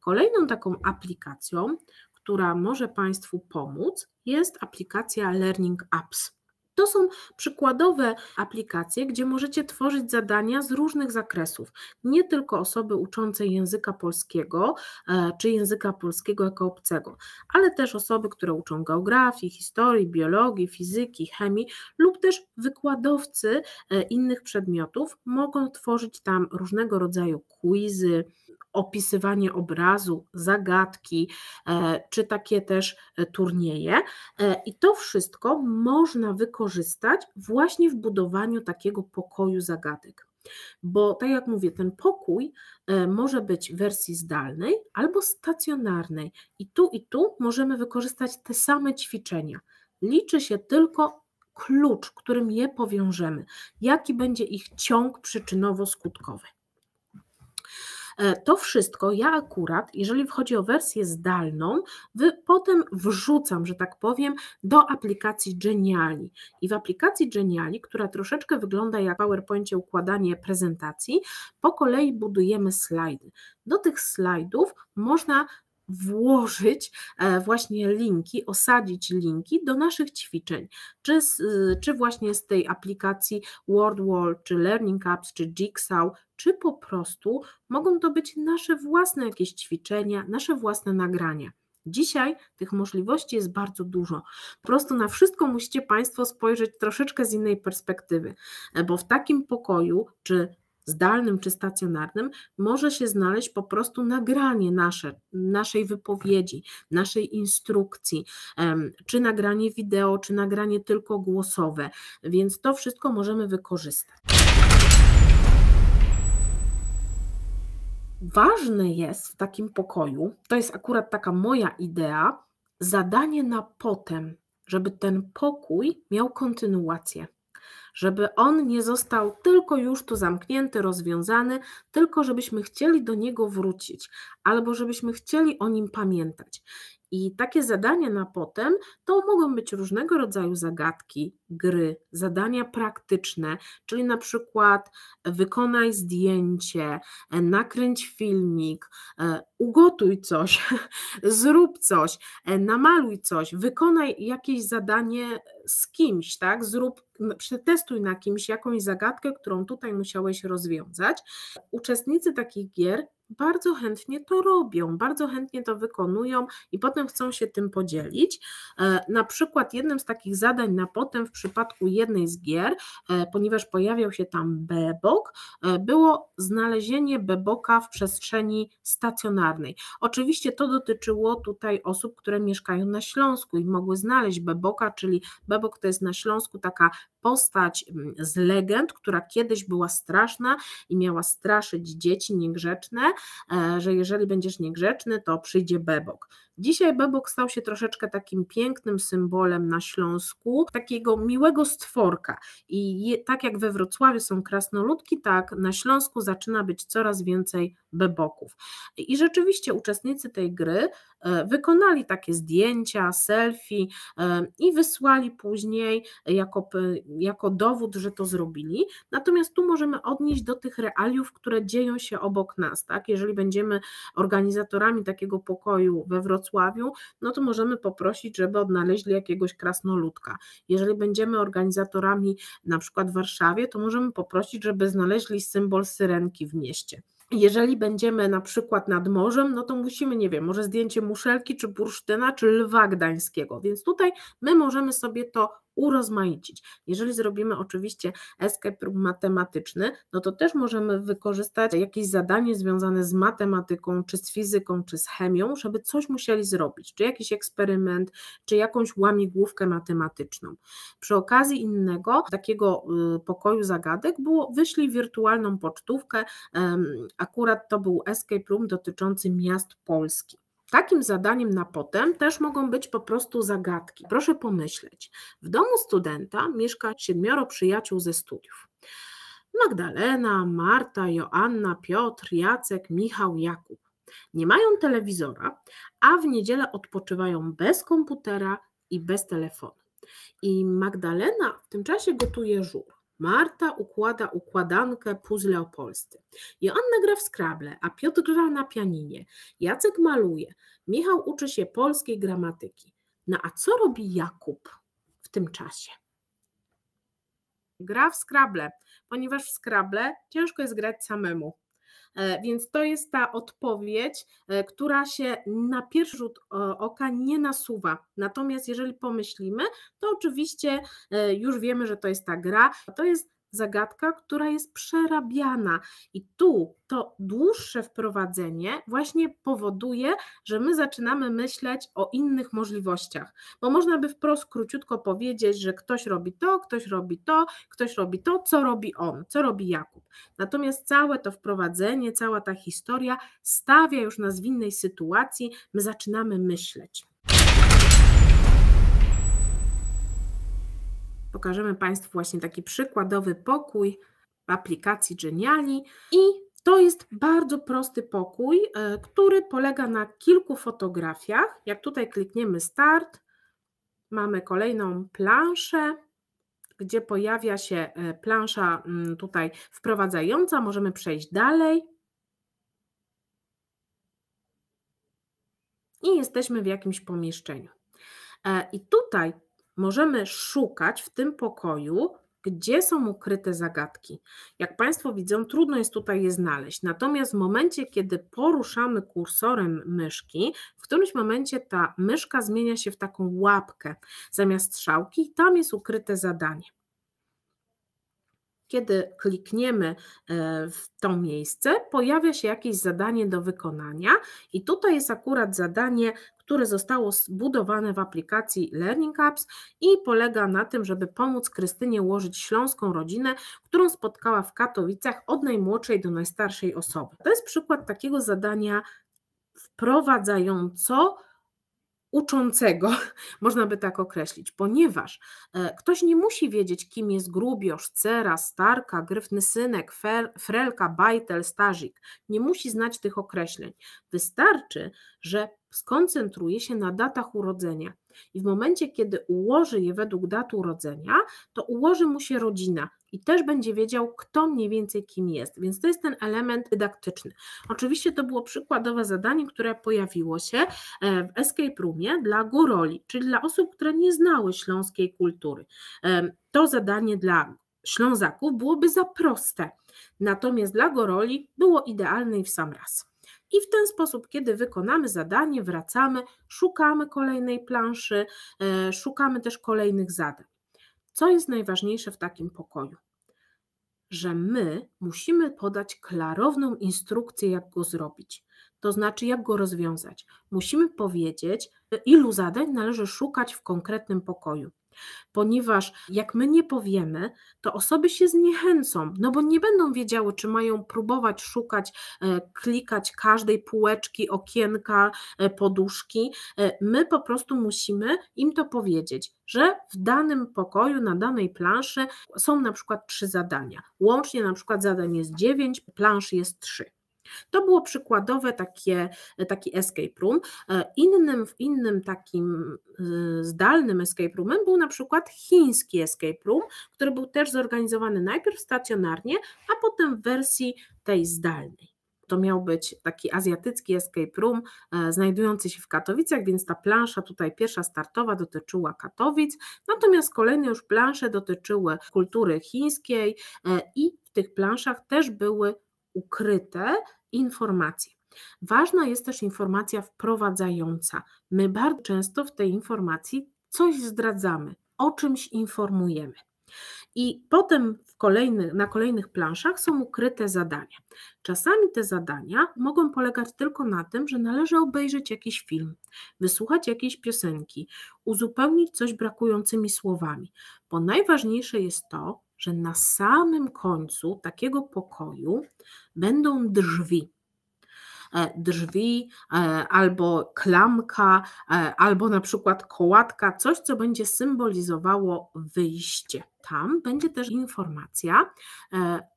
Kolejną taką aplikacją, która może Państwu pomóc, jest aplikacja Learning Apps. To są przykładowe aplikacje, gdzie możecie tworzyć zadania z różnych zakresów, nie tylko osoby uczące języka polskiego e, czy języka polskiego jako obcego, ale też osoby, które uczą geografii, historii, biologii, fizyki, chemii lub też wykładowcy e, innych przedmiotów mogą tworzyć tam różnego rodzaju quizy, opisywanie obrazu, zagadki, e, czy takie też e, turnieje. E, I to wszystko można wykorzystać właśnie w budowaniu takiego pokoju zagadek. Bo, tak jak mówię, ten pokój może być w wersji zdalnej albo stacjonarnej, i tu i tu możemy wykorzystać te same ćwiczenia. Liczy się tylko klucz, którym je powiążemy, jaki będzie ich ciąg przyczynowo-skutkowy. E, to wszystko ja akurat, jeżeli chodzi o wersję zdalną, potem wrzucam, że tak powiem, do aplikacji Geniali. I w aplikacji Geniali, która troszeczkę wygląda jak w PowerPoincie układanie prezentacji, po kolei budujemy slajdy. Do tych slajdów można włożyć e, właśnie linki, osadzić linki do naszych ćwiczeń, czy, z, y, czy właśnie z tej aplikacji WordWall, czy Learning Apps, czy Jigsaw, czy po prostu mogą to być nasze własne jakieś ćwiczenia, nasze własne nagrania. Dzisiaj tych możliwości jest bardzo dużo. Po prostu na wszystko musicie Państwo spojrzeć troszeczkę z innej perspektywy, e, bo w takim pokoju czy zdalnym czy stacjonarnym, może się znaleźć po prostu nagranie nasze, naszej wypowiedzi, naszej instrukcji, czy nagranie wideo, czy nagranie tylko głosowe, więc to wszystko możemy wykorzystać. Ważne jest w takim pokoju, to jest akurat taka moja idea, zadanie na potem, żeby ten pokój miał kontynuację żeby on nie został tylko już tu zamknięty, rozwiązany, tylko żebyśmy chcieli do niego wrócić albo żebyśmy chcieli o nim pamiętać. I takie zadania na potem to mogą być różnego rodzaju zagadki, gry, zadania praktyczne, czyli na przykład e, wykonaj zdjęcie, e, nakręć filmik, e, ugotuj coś, zrób coś, namaluj coś, wykonaj jakieś zadanie z kimś, tak? Zrób, przetestuj na kimś jakąś zagadkę, którą tutaj musiałeś rozwiązać. Uczestnicy takich gier bardzo chętnie to robią, bardzo chętnie to wykonują i potem chcą się tym podzielić. E, na przykład jednym z takich zadań na potem w przypadku jednej z gier, e, ponieważ pojawiał się tam bebok, e, było znalezienie beboka w przestrzeni stacjonarnej. Oczywiście to dotyczyło tutaj osób, które mieszkają na Śląsku i mogły znaleźć beboka, czyli bebok to jest na Śląsku taka postać mm, z legend, która kiedyś była straszna i miała straszyć dzieci niegrzeczne, e, że jeżeli będziesz niegrzeczny, to przyjdzie bebok. Dzisiaj Bebok stał się troszeczkę takim pięknym symbolem na Śląsku, takiego miłego stworka. I tak jak we Wrocławiu są krasnoludki, tak na Śląsku zaczyna być coraz więcej Beboków. I rzeczywiście uczestnicy tej gry e, wykonali takie zdjęcia, selfie e, i wysłali później jako, jako dowód, że to zrobili. Natomiast tu możemy odnieść do tych realiów, które dzieją się obok nas. Tak? Jeżeli będziemy organizatorami takiego pokoju we Wrocławiu, Wrocławiu, no to możemy poprosić, żeby odnaleźli jakiegoś krasnoludka. Jeżeli będziemy organizatorami na przykład w Warszawie, to możemy poprosić, żeby znaleźli symbol syrenki w mieście. Jeżeli będziemy na przykład nad morzem, no to musimy, nie wiem, może zdjęcie muszelki, czy bursztyna, czy lwa gdańskiego. Więc tutaj my możemy sobie to urozmaicić. Jeżeli zrobimy oczywiście escape room matematyczny, no to też możemy wykorzystać jakieś zadanie związane z matematyką, czy z fizyką, czy z chemią, żeby coś musieli zrobić, czy jakiś eksperyment, czy jakąś łamigłówkę matematyczną. Przy okazji innego takiego y, pokoju zagadek było wyślij wirtualną pocztówkę, akurat to był escape room dotyczący miast Polski. Takim zadaniem na potem też mogą być po prostu zagadki. Proszę pomyśleć. W domu studenta mieszka siedmioro przyjaciół ze studiów. Magdalena, Marta, Joanna, Piotr, Jacek, Michał, Jakub. Nie mają telewizora, a w niedzielę odpoczywają bez komputera i bez telefonu. I Magdalena w tym czasie gotuje żur. Marta układa układankę puzzle o Polsce. Joanna gra w skrable, a Piotr gra na pianinie. Jacek maluje. Michał uczy się polskiej gramatyki. No a co robi Jakub w tym czasie? Gra w skrable, ponieważ w skrable ciężko jest grać samemu. E, więc to jest ta odpowiedź, e, która się na pierwszy rzut e, oka nie nasuwa. Natomiast jeżeli pomyślimy, to oczywiście już wiemy, że to jest ta gra. To jest zagadka, która jest przerabiana. I tu to dłuższe wprowadzenie właśnie powoduje, że my zaczynamy myśleć o innych możliwościach, bo można by wprost króciutko powiedzieć, że ktoś robi to, ktoś robi to, ktoś robi to, co robi on, co robi Jakub. Natomiast całe to wprowadzenie, cała ta historia stawia już nas w innej sytuacji, my zaczynamy myśleć. Pokażemy Państwu właśnie taki przykładowy pokój w aplikacji Geniali i to jest bardzo prosty pokój, e, który polega na kilku fotografiach. Jak tutaj klikniemy start, mamy kolejną planszę, gdzie pojawia się e, plansza mm, tutaj wprowadzająca. Możemy przejść dalej. I jesteśmy w jakimś pomieszczeniu. E, I tutaj możemy szukać w tym pokoju, gdzie są ukryte zagadki. Jak Państwo widzą, trudno jest tutaj je znaleźć. Natomiast w momencie, kiedy poruszamy kursorem myszki, w którymś momencie ta myszka zmienia się w taką łapkę zamiast strzałki i tam jest ukryte zadanie. Kiedy klikniemy e, w to miejsce, pojawia się jakieś zadanie do wykonania, i tutaj jest akurat zadanie, które zostało zbudowane w aplikacji Learning Apps i polega na tym, żeby pomóc Krystynie ułożyć śląską rodzinę, którą spotkała w Katowicach od najmłodszej do najstarszej osoby. To jest przykład takiego zadania wprowadzającego uczącego, można by tak określić, ponieważ e, ktoś nie musi wiedzieć, kim jest Grubiosz, Cera, Starka, Gryfny Synek, Frelka, Bajtel, Starzik. Nie musi znać tych określeń. Wystarczy, że skoncentruje się na datach urodzenia. I w momencie, kiedy ułoży je według dat urodzenia, to ułoży mu się rodzina, i też będzie wiedział, kto mniej więcej kim jest. Więc to jest ten element dydaktyczny. Oczywiście to było przykładowe zadanie, które pojawiło się e, w Escape Roomie dla goroli, czyli dla osób, które nie znały śląskiej kultury. E, to zadanie dla Ślązaków byłoby za proste, natomiast dla goroli było idealne i w sam raz. I w ten sposób, kiedy wykonamy zadanie, wracamy, szukamy kolejnej planszy, e, szukamy też kolejnych zadań. Co jest najważniejsze w takim pokoju? że my musimy podać klarowną instrukcję, jak go zrobić, to znaczy jak go rozwiązać. Musimy powiedzieć, ilu zadań należy szukać w konkretnym pokoju ponieważ jak my nie powiemy, to osoby się zniechęcą, no bo nie będą wiedziały, czy mają próbować szukać, e, klikać każdej półeczki, okienka, e, poduszki. E, my po prostu musimy im to powiedzieć, że w danym pokoju, na danej planszy są na przykład trzy zadania. Łącznie na przykład zadań jest dziewięć, plansz jest trzy. To było przykładowe takie, e, taki escape room. E, innym, innym takim e, zdalnym escape roomem był na przykład chiński escape room, który był też zorganizowany najpierw stacjonarnie, a potem w wersji tej zdalnej. To miał być taki azjatycki escape room znajdujący się w Katowicach, więc ta plansza tutaj pierwsza startowa dotyczyła Katowic, natomiast kolejne już plansze dotyczyły kultury chińskiej i w tych planszach też były ukryte informacje. Ważna jest też informacja wprowadzająca. My bardzo często w tej informacji coś zdradzamy, o czymś informujemy. I potem kolejny, na kolejnych planszach są ukryte zadania. Czasami te zadania mogą polegać tylko na tym, że należy obejrzeć jakiś film, wysłuchać jakiejś piosenki, uzupełnić coś brakującymi słowami, bo najważniejsze jest to, że na samym końcu takiego pokoju będą drzwi. E, drzwi e, albo klamka, e, albo na przykład kołatka, coś, co będzie symbolizowało wyjście. Tam będzie też informacja,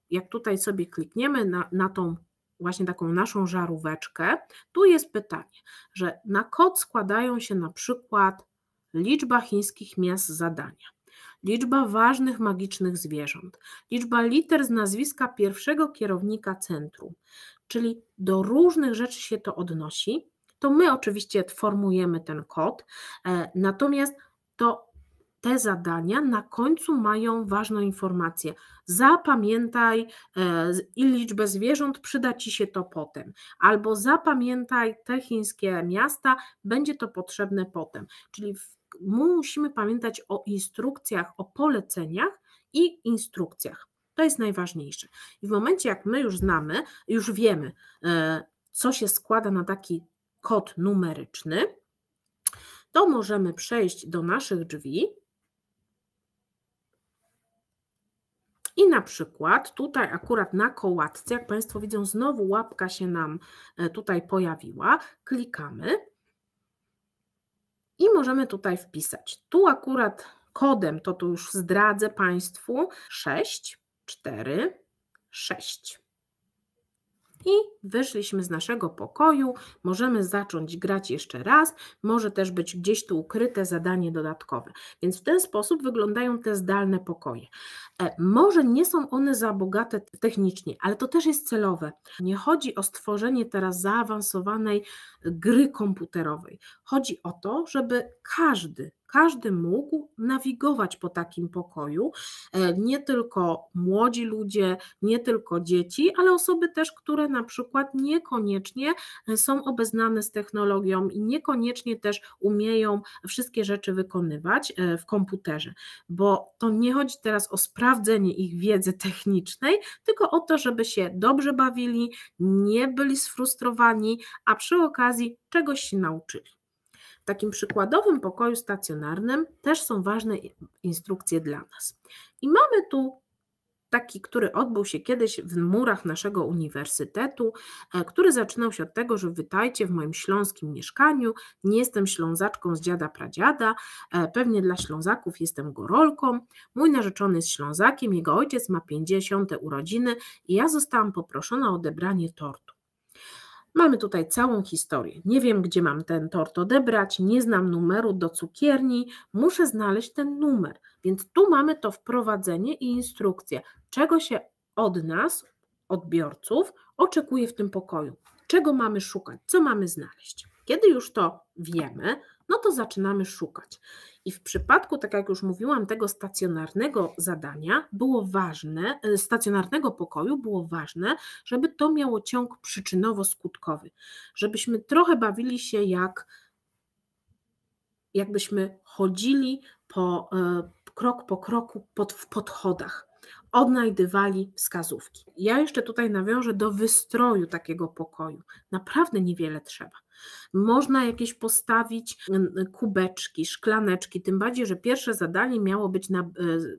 jak tutaj sobie klikniemy na, na tą właśnie taką naszą żaróweczkę, tu jest pytanie, że na kod składają się na przykład liczba chińskich miast zadania liczba ważnych magicznych zwierząt, liczba liter z nazwiska pierwszego kierownika centrum, czyli do różnych rzeczy się to odnosi. To my oczywiście formujemy ten kod, e, natomiast to te zadania na końcu mają ważną informację. Zapamiętaj e, i liczbę zwierząt, przyda ci się to potem. Albo zapamiętaj te chińskie miasta, będzie to potrzebne potem. Czyli w musimy pamiętać o instrukcjach, o poleceniach i instrukcjach. To jest najważniejsze. I w momencie, jak my już znamy, już wiemy, e, co się składa na taki kod numeryczny, to możemy przejść do naszych drzwi I na przykład tutaj akurat na kołatce, jak Państwo widzą, znowu łapka się nam e, tutaj pojawiła. Klikamy i możemy tutaj wpisać. Tu akurat kodem, to tu już zdradzę Państwu, 6, 4, 6 i wyszliśmy z naszego pokoju. Możemy zacząć grać jeszcze raz, może też być gdzieś tu ukryte zadanie dodatkowe. Więc w ten sposób wyglądają te zdalne pokoje. E, może nie są one za bogate technicznie, ale to też jest celowe. Nie chodzi o stworzenie teraz zaawansowanej gry komputerowej. Chodzi o to, żeby każdy każdy mógł nawigować po takim pokoju. E, nie tylko młodzi ludzie, nie tylko dzieci, ale osoby też, które na przykład niekoniecznie e, są obeznane z technologią i niekoniecznie też umieją wszystkie rzeczy wykonywać e, w komputerze, bo to nie chodzi teraz o sprawdzenie ich wiedzy technicznej, tylko o to, żeby się dobrze bawili, nie byli sfrustrowani, a przy okazji czegoś się nauczyli takim przykładowym pokoju stacjonarnym też są ważne instrukcje dla nas. I mamy tu taki, który odbył się kiedyś w murach naszego uniwersytetu, e, który zaczynał się od tego, że witajcie w moim śląskim mieszkaniu, nie jestem ślązaczką z dziada pradziada, e, pewnie dla ślązaków jestem gorolką, mój narzeczony jest ślązakiem, jego ojciec ma 50 urodziny i ja zostałam poproszona o odebranie tortu. Mamy tutaj całą historię. Nie wiem, gdzie mam ten tort odebrać, nie znam numeru do cukierni, muszę znaleźć ten numer. Więc tu mamy to wprowadzenie i instrukcję, czego się od nas, odbiorców, oczekuje w tym pokoju, czego mamy szukać, co mamy znaleźć. Kiedy już to wiemy, no to zaczynamy szukać. I w przypadku, tak jak już mówiłam, tego stacjonarnego zadania było ważne, e, stacjonarnego pokoju było ważne, żeby to miało ciąg przyczynowo-skutkowy, żebyśmy trochę bawili się jak jakbyśmy chodzili po, e, krok po kroku pod, w podchodach odnajdywali wskazówki. Ja jeszcze tutaj nawiążę do wystroju takiego pokoju. Naprawdę niewiele trzeba. Można jakieś postawić mm, kubeczki, szklaneczki, tym bardziej, że pierwsze zadanie miało być, na, e,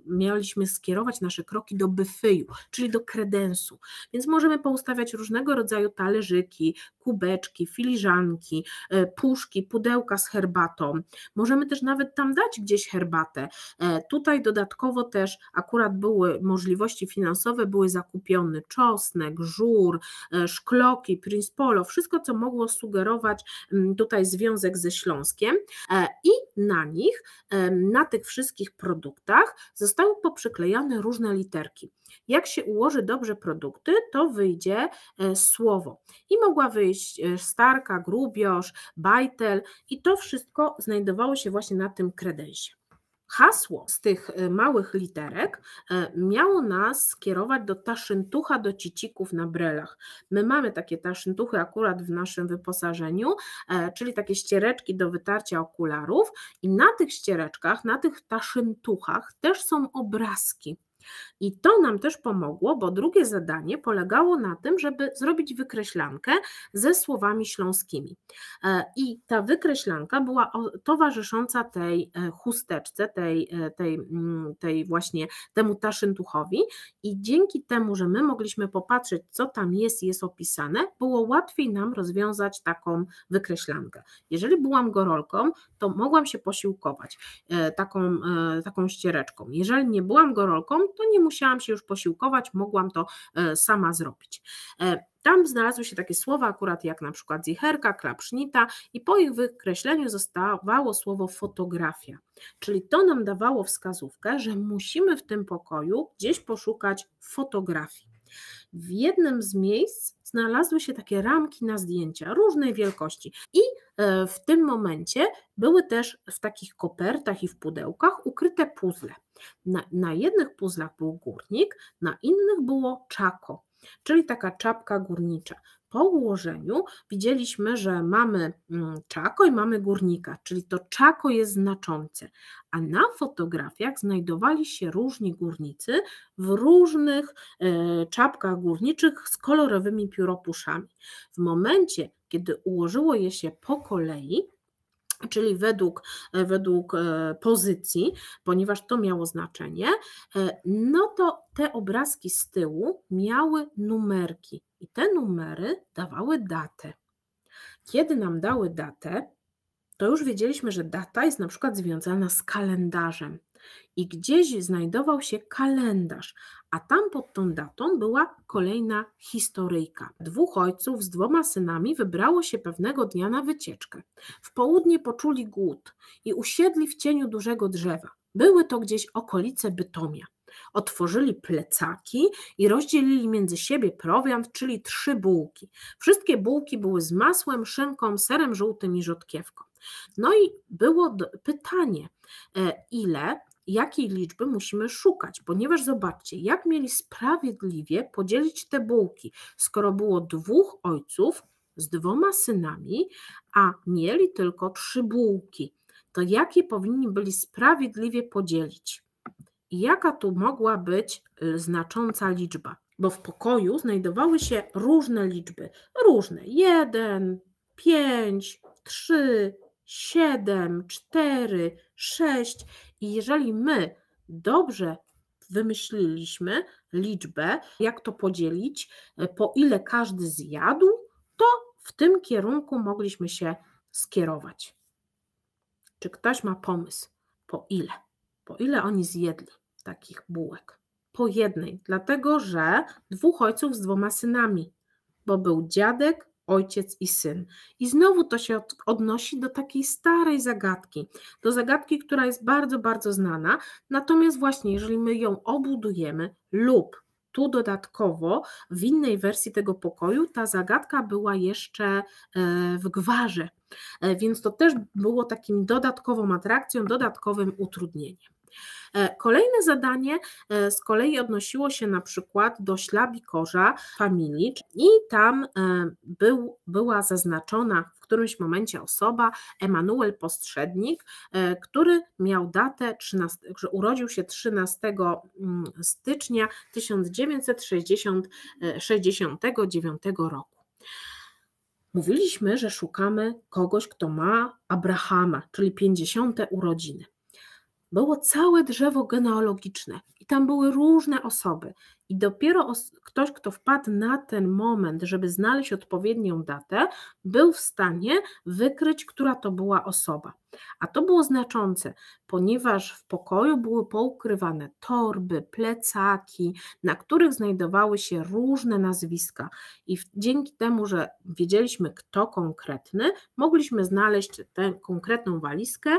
mieliśmy skierować nasze kroki do byfyju, czyli do kredensu, więc możemy poustawiać różnego rodzaju talerzyki, kubeczki, filiżanki, e, puszki, pudełka z herbatą. Możemy też nawet tam dać gdzieś herbatę. E, tutaj dodatkowo też akurat były możliwości finansowe, były zakupiony czosnek, żur, szkloki, prinspolo, wszystko co mogło sugerować tutaj związek ze Śląskiem e, i na nich, na tych wszystkich produktach zostały poprzyklejane różne literki. Jak się ułoży dobrze produkty, to wyjdzie e, słowo. I mogła wyjść e, Starka, Grubiosz, Bajtel i to wszystko znajdowało się właśnie na tym kredensie hasło z tych y, małych literek y, miało nas skierować do taszyntucha do cicików na brelach. My mamy takie taszyntuchy akurat w naszym wyposażeniu, e, czyli takie ściereczki do wytarcia okularów i na tych ściereczkach, na tych taszyntuchach też są obrazki. I to nam też pomogło, bo drugie zadanie polegało na tym, żeby zrobić wykreślankę ze słowami śląskimi. E, I ta wykreślanka była towarzysząca tej e, chusteczce, tej, e, tej, mm, tej właśnie temu taszyntuchowi i dzięki temu, że my mogliśmy popatrzeć, co tam jest, jest opisane, było łatwiej nam rozwiązać taką wykreślankę. Jeżeli byłam gorolką, to mogłam się posiłkować taką, taką ściereczką. Jeżeli nie byłam gorolką, to nie musiałam się już posiłkować, mogłam to e, sama zrobić. E, tam znalazły się takie słowa akurat jak na przykład zicherka, klapsznita i po ich wykreśleniu zostawało słowo fotografia. Czyli to nam dawało wskazówkę, że musimy w tym pokoju gdzieś poszukać fotografii w jednym z miejsc znalazły się takie ramki na zdjęcia różnej wielkości i e, w tym momencie były też w takich kopertach i w pudełkach ukryte puzzle. Na, na jednych puzzlach był górnik, na innych było czako czyli taka czapka górnicza. Po ułożeniu widzieliśmy, że mamy mm, czako i mamy górnika, czyli to czako jest znaczące, a na fotografiach znajdowali się różni górnicy w różnych e, czapkach górniczych z kolorowymi pióropuszami. W momencie, kiedy ułożyło je się po kolei, czyli według, e, według e, pozycji, ponieważ to miało znaczenie, e, no to te obrazki z tyłu miały numerki i te numery dawały datę. Kiedy nam dały datę, to już wiedzieliśmy, że data jest na przykład związana z kalendarzem i gdzieś znajdował się kalendarz, a tam pod tą datą była kolejna historyjka. Dwóch ojców z dwoma synami wybrało się pewnego dnia na wycieczkę. W południe poczuli głód i usiedli w cieniu dużego drzewa. Były to gdzieś okolice Bytomia. Otworzyli plecaki i rozdzielili między siebie prowiant, czyli trzy bułki. Wszystkie bułki były z masłem, szynką, serem żółtym i rzodkiewką. No i było pytanie, e, ile jakiej liczby musimy szukać, ponieważ zobaczcie, jak mieli sprawiedliwie podzielić te bułki, skoro było dwóch ojców z dwoma synami, a mieli tylko trzy bułki, to jakie powinni byli sprawiedliwie podzielić? I jaka tu mogła być y, znacząca liczba? Bo w pokoju znajdowały się różne liczby, różne, jeden, pięć, trzy, 7, 4, 6. I jeżeli my dobrze wymyśliliśmy liczbę, jak to podzielić, e, po ile każdy zjadł, to w tym kierunku mogliśmy się skierować. Czy ktoś ma pomysł, po ile? Po ile oni zjedli takich bułek? Po jednej, dlatego że dwóch ojców z dwoma synami, bo był dziadek ojciec i syn. I znowu to się odnosi do takiej starej zagadki, do zagadki, która jest bardzo, bardzo znana. Natomiast właśnie, jeżeli my ją obudujemy lub tu dodatkowo w innej wersji tego pokoju ta zagadka była jeszcze e, w gwarze, e, więc to też było takim dodatkową atrakcją, dodatkowym utrudnieniem. E, kolejne zadanie e, z kolei odnosiło się na przykład do ślabikorza familii i tam e, był, była zaznaczona w którymś momencie osoba, Emanuel Postrzednik, który miał datę, 13, że urodził się 13 mm, stycznia 1969 roku. Mówiliśmy, że szukamy kogoś, kto ma Abrahama, czyli 50. urodziny było całe drzewo genealogiczne i tam były różne osoby. I dopiero ktoś, kto wpadł na ten moment, żeby znaleźć odpowiednią datę, był w stanie wykryć, która to była osoba. A to było znaczące, ponieważ w pokoju były poukrywane torby, plecaki, na których znajdowały się różne nazwiska. I dzięki temu, że wiedzieliśmy, kto konkretny, mogliśmy znaleźć tę konkretną walizkę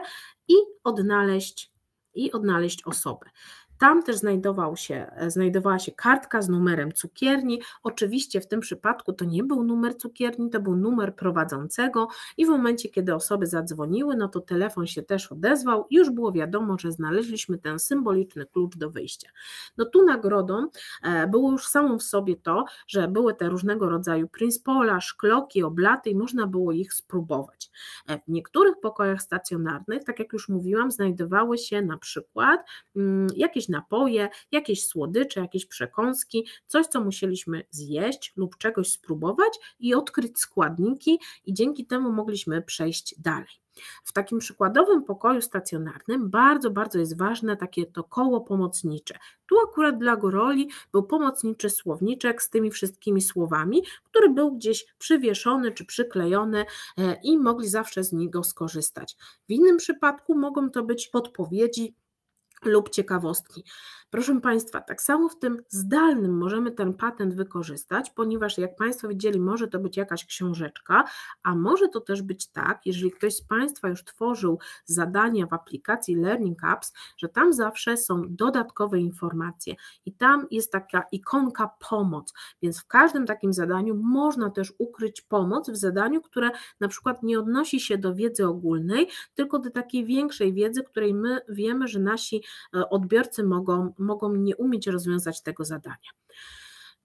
i odnaleźć i odnaleźć osobę. Tam też znajdował się, e, znajdowała się kartka z numerem cukierni. Oczywiście w tym przypadku to nie był numer cukierni, to był numer prowadzącego i w momencie, kiedy osoby zadzwoniły, no to telefon się też odezwał. Już było wiadomo, że znaleźliśmy ten symboliczny klucz do wyjścia. No tu nagrodą e, było już samo w sobie to, że były te różnego rodzaju Prince szkloki, oblaty i można było ich spróbować. E, w niektórych pokojach stacjonarnych, tak jak już mówiłam, znajdowały się na przykład mm, jakieś napoje, jakieś słodycze, jakieś przekąski, coś, co musieliśmy zjeść lub czegoś spróbować i odkryć składniki, i dzięki temu mogliśmy przejść dalej. W takim przykładowym pokoju stacjonarnym bardzo, bardzo jest ważne takie to koło pomocnicze. Tu akurat dla Goroli był pomocniczy słowniczek z tymi wszystkimi słowami, który był gdzieś przywieszony czy przyklejony e, i mogli zawsze z niego skorzystać. W innym przypadku mogą to być podpowiedzi lub ciekawostki. Proszę Państwa, tak samo w tym zdalnym możemy ten patent wykorzystać, ponieważ jak Państwo widzieli, może to być jakaś książeczka, a może to też być tak, jeżeli ktoś z Państwa już tworzył zadania w aplikacji Learning Apps, że tam zawsze są dodatkowe informacje i tam jest taka ikonka pomoc, więc w każdym takim zadaniu można też ukryć pomoc w zadaniu, które na przykład nie odnosi się do wiedzy ogólnej, tylko do takiej większej wiedzy, której my wiemy, że nasi e, odbiorcy mogą mogą nie umieć rozwiązać tego zadania.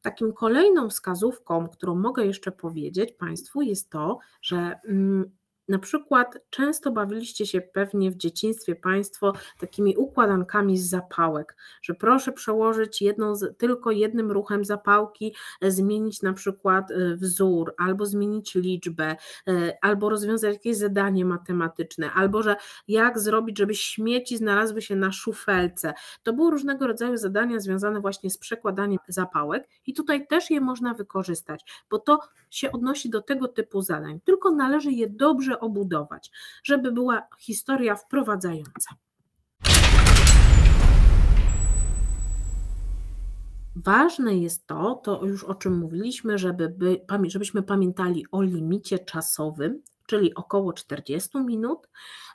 Takim kolejną wskazówką, którą mogę jeszcze powiedzieć Państwu, jest to, że mm, na przykład często bawiliście się pewnie w dzieciństwie Państwo takimi układankami z zapałek, że proszę przełożyć jedną, tylko jednym ruchem zapałki, e, zmienić na przykład e, wzór, albo zmienić liczbę, e, albo rozwiązać jakieś zadanie matematyczne, albo że jak zrobić, żeby śmieci znalazły się na szufelce. To były różnego rodzaju zadania związane właśnie z przekładaniem zapałek i tutaj też je można wykorzystać, bo to się odnosi do tego typu zadań, tylko należy je dobrze dobrze obudować, żeby była historia wprowadzająca. Ważne jest to, to już o czym mówiliśmy, żeby by, żebyśmy pamiętali o limicie czasowym, czyli około 40 minut,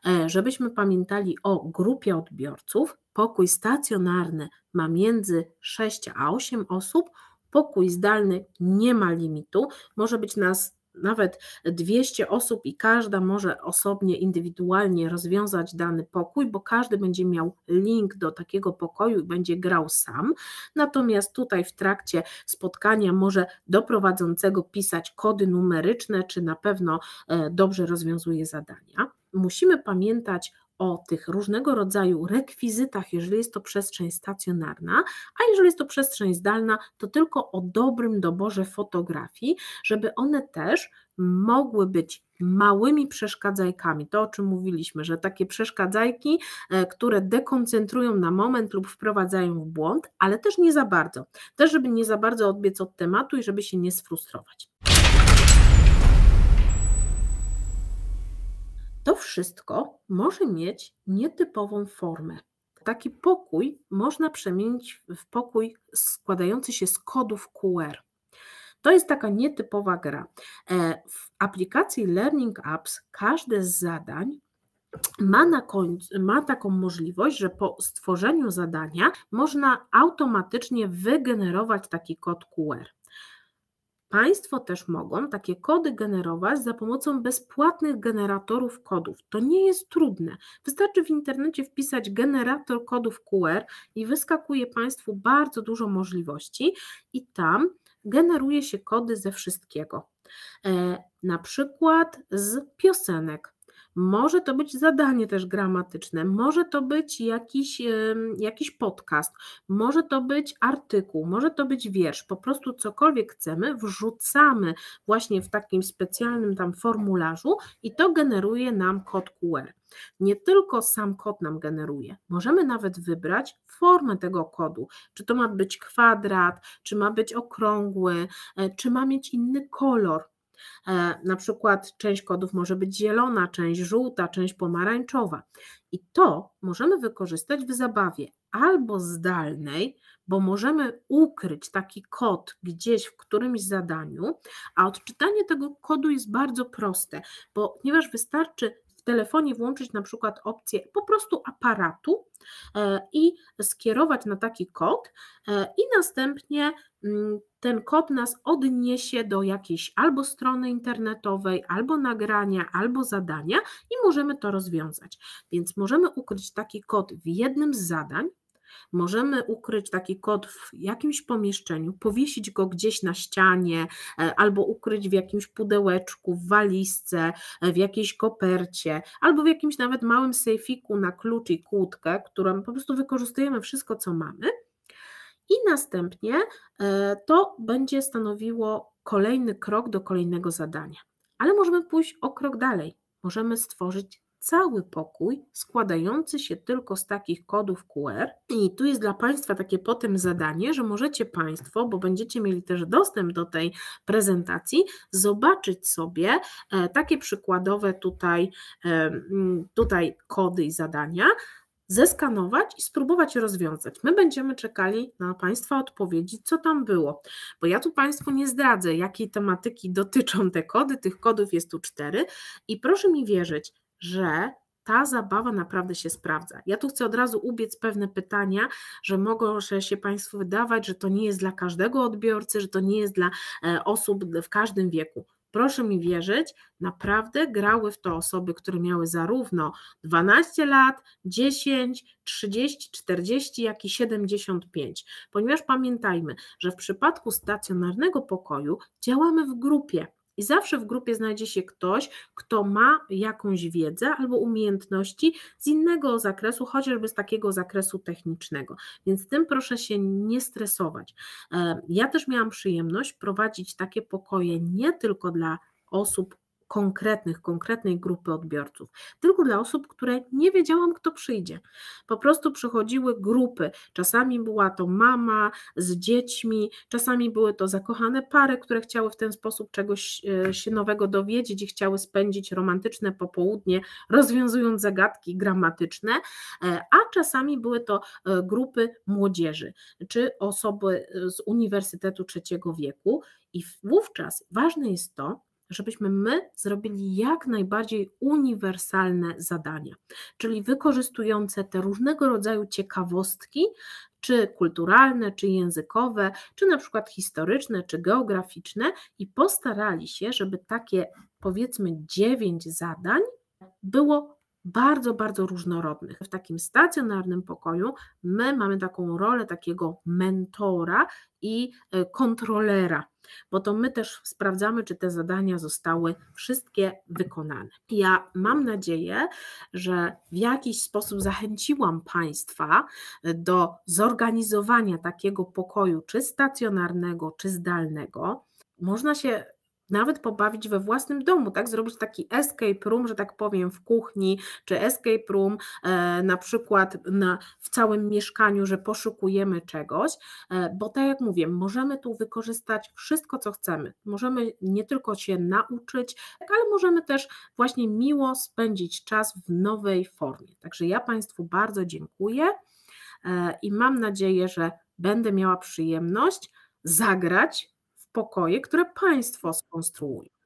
e, żebyśmy pamiętali o grupie odbiorców. Pokój stacjonarny ma między 6 a 8 osób, pokój zdalny nie ma limitu, może być nas nawet 200 osób i każda może osobnie, indywidualnie rozwiązać dany pokój, bo każdy będzie miał link do takiego pokoju i będzie grał sam. Natomiast tutaj w trakcie spotkania może doprowadzącego pisać kody numeryczne, czy na pewno e, dobrze rozwiązuje zadania musimy pamiętać o tych różnego rodzaju rekwizytach, jeżeli jest to przestrzeń stacjonarna, a jeżeli jest to przestrzeń zdalna, to tylko o dobrym doborze fotografii, żeby one też mogły być małymi przeszkadzajkami. To, o czym mówiliśmy, że takie przeszkadzajki, e, które dekoncentrują na moment lub wprowadzają w błąd, ale też nie za bardzo. Też, żeby nie za bardzo odbiec od tematu i żeby się nie sfrustrować. To wszystko może mieć nietypową formę. Taki pokój można przemienić w pokój składający się z kodów QR. To jest taka nietypowa gra. E, w aplikacji Learning Apps każde z zadań ma, na końcu, ma taką możliwość, że po stworzeniu zadania można automatycznie wygenerować taki kod QR. Państwo też mogą takie kody generować za pomocą bezpłatnych generatorów kodów. To nie jest trudne. Wystarczy w internecie wpisać generator kodów QR i wyskakuje Państwu bardzo dużo możliwości, i tam generuje się kody ze wszystkiego. E, na przykład z piosenek może to być zadanie też gramatyczne, może to być jakiś, jakiś podcast, może to być artykuł, może to być wiersz. Po prostu cokolwiek chcemy, wrzucamy właśnie w takim specjalnym tam formularzu i to generuje nam kod QR. Nie tylko sam kod nam generuje, możemy nawet wybrać formę tego kodu. Czy to ma być kwadrat, czy ma być okrągły, e, czy ma mieć inny kolor. E, na przykład część kodów może być zielona, część żółta, część pomarańczowa. I to możemy wykorzystać w zabawie albo zdalnej, bo możemy ukryć taki kod gdzieś w którymś zadaniu, a odczytanie tego kodu jest bardzo proste, ponieważ wystarczy w telefonie włączyć na przykład opcję po prostu aparatu e, i skierować na taki kod e, i następnie mm, ten kod nas odniesie do jakiejś albo strony internetowej, albo nagrania, albo zadania i możemy to rozwiązać. Więc możemy ukryć taki kod w jednym z zadań, Możemy ukryć taki kod w jakimś pomieszczeniu, powiesić go gdzieś na ścianie, e, albo ukryć w jakimś pudełeczku, w walizce, e, w jakiejś kopercie, albo w jakimś nawet małym sejfiku na klucz i kłódkę, którą po prostu wykorzystujemy wszystko, co mamy i następnie e, to będzie stanowiło kolejny krok do kolejnego zadania. Ale możemy pójść o krok dalej. Możemy stworzyć cały pokój składający się tylko z takich kodów QR. I tu jest dla Państwa takie potem zadanie, że możecie Państwo, bo będziecie mieli też dostęp do tej prezentacji, zobaczyć sobie e, takie przykładowe tutaj, e, tutaj kody i zadania, zeskanować i spróbować rozwiązać. My będziemy czekali na Państwa odpowiedzi, co tam było, bo ja tu Państwu nie zdradzę, jakiej tematyki dotyczą te kody. Tych kodów jest tu cztery i proszę mi wierzyć, że ta zabawa naprawdę się sprawdza. Ja tu chcę od razu ubiec pewne pytania, że mogą się Państwu wydawać, że to nie jest dla każdego odbiorcy, że to nie jest dla e, osób w każdym wieku proszę mi wierzyć, naprawdę grały w to osoby, które miały zarówno 12 lat, 10, 30, 40, jak i 75. Ponieważ pamiętajmy, że w przypadku stacjonarnego pokoju działamy w grupie. I zawsze w grupie znajdzie się ktoś, kto ma jakąś wiedzę albo umiejętności z innego zakresu, chociażby z takiego zakresu technicznego. Więc tym proszę się nie stresować. E, ja też miałam przyjemność prowadzić takie pokoje nie tylko dla osób konkretnych, konkretnej grupy odbiorców, tylko dla osób, które nie wiedziałam, kto przyjdzie. Po prostu przychodziły grupy. Czasami była to mama z dziećmi, czasami były to zakochane pary, które chciały w ten sposób czegoś e, się nowego dowiedzieć i chciały spędzić romantyczne popołudnie, rozwiązując zagadki gramatyczne, e, a czasami były to e, grupy młodzieży czy osoby z Uniwersytetu Trzeciego Wieku. I wówczas ważne jest to, żebyśmy my zrobili jak najbardziej uniwersalne zadania, czyli wykorzystujące te różnego rodzaju ciekawostki, czy kulturalne, czy językowe, czy na przykład historyczne, czy geograficzne, i postarali się, żeby takie powiedzmy dziewięć zadań było bardzo, bardzo różnorodnych. W takim stacjonarnym pokoju my mamy taką rolę takiego mentora i e, kontrolera, bo to my też sprawdzamy, czy te zadania zostały wszystkie wykonane. Ja mam nadzieję, że w jakiś sposób zachęciłam Państwa e, do zorganizowania takiego pokoju, czy stacjonarnego, czy zdalnego. Można się nawet pobawić we własnym domu, tak? Zrobić taki escape room, że tak powiem, w kuchni, czy escape room e, na przykład na, w całym mieszkaniu, że poszukujemy czegoś, e, bo tak jak mówię, możemy tu wykorzystać wszystko, co chcemy. Możemy nie tylko się nauczyć, tak? ale możemy też właśnie miło spędzić czas w nowej formie. Także ja Państwu bardzo dziękuję e, i mam nadzieję, że będę miała przyjemność zagrać pokoje, które państwo skonstruują.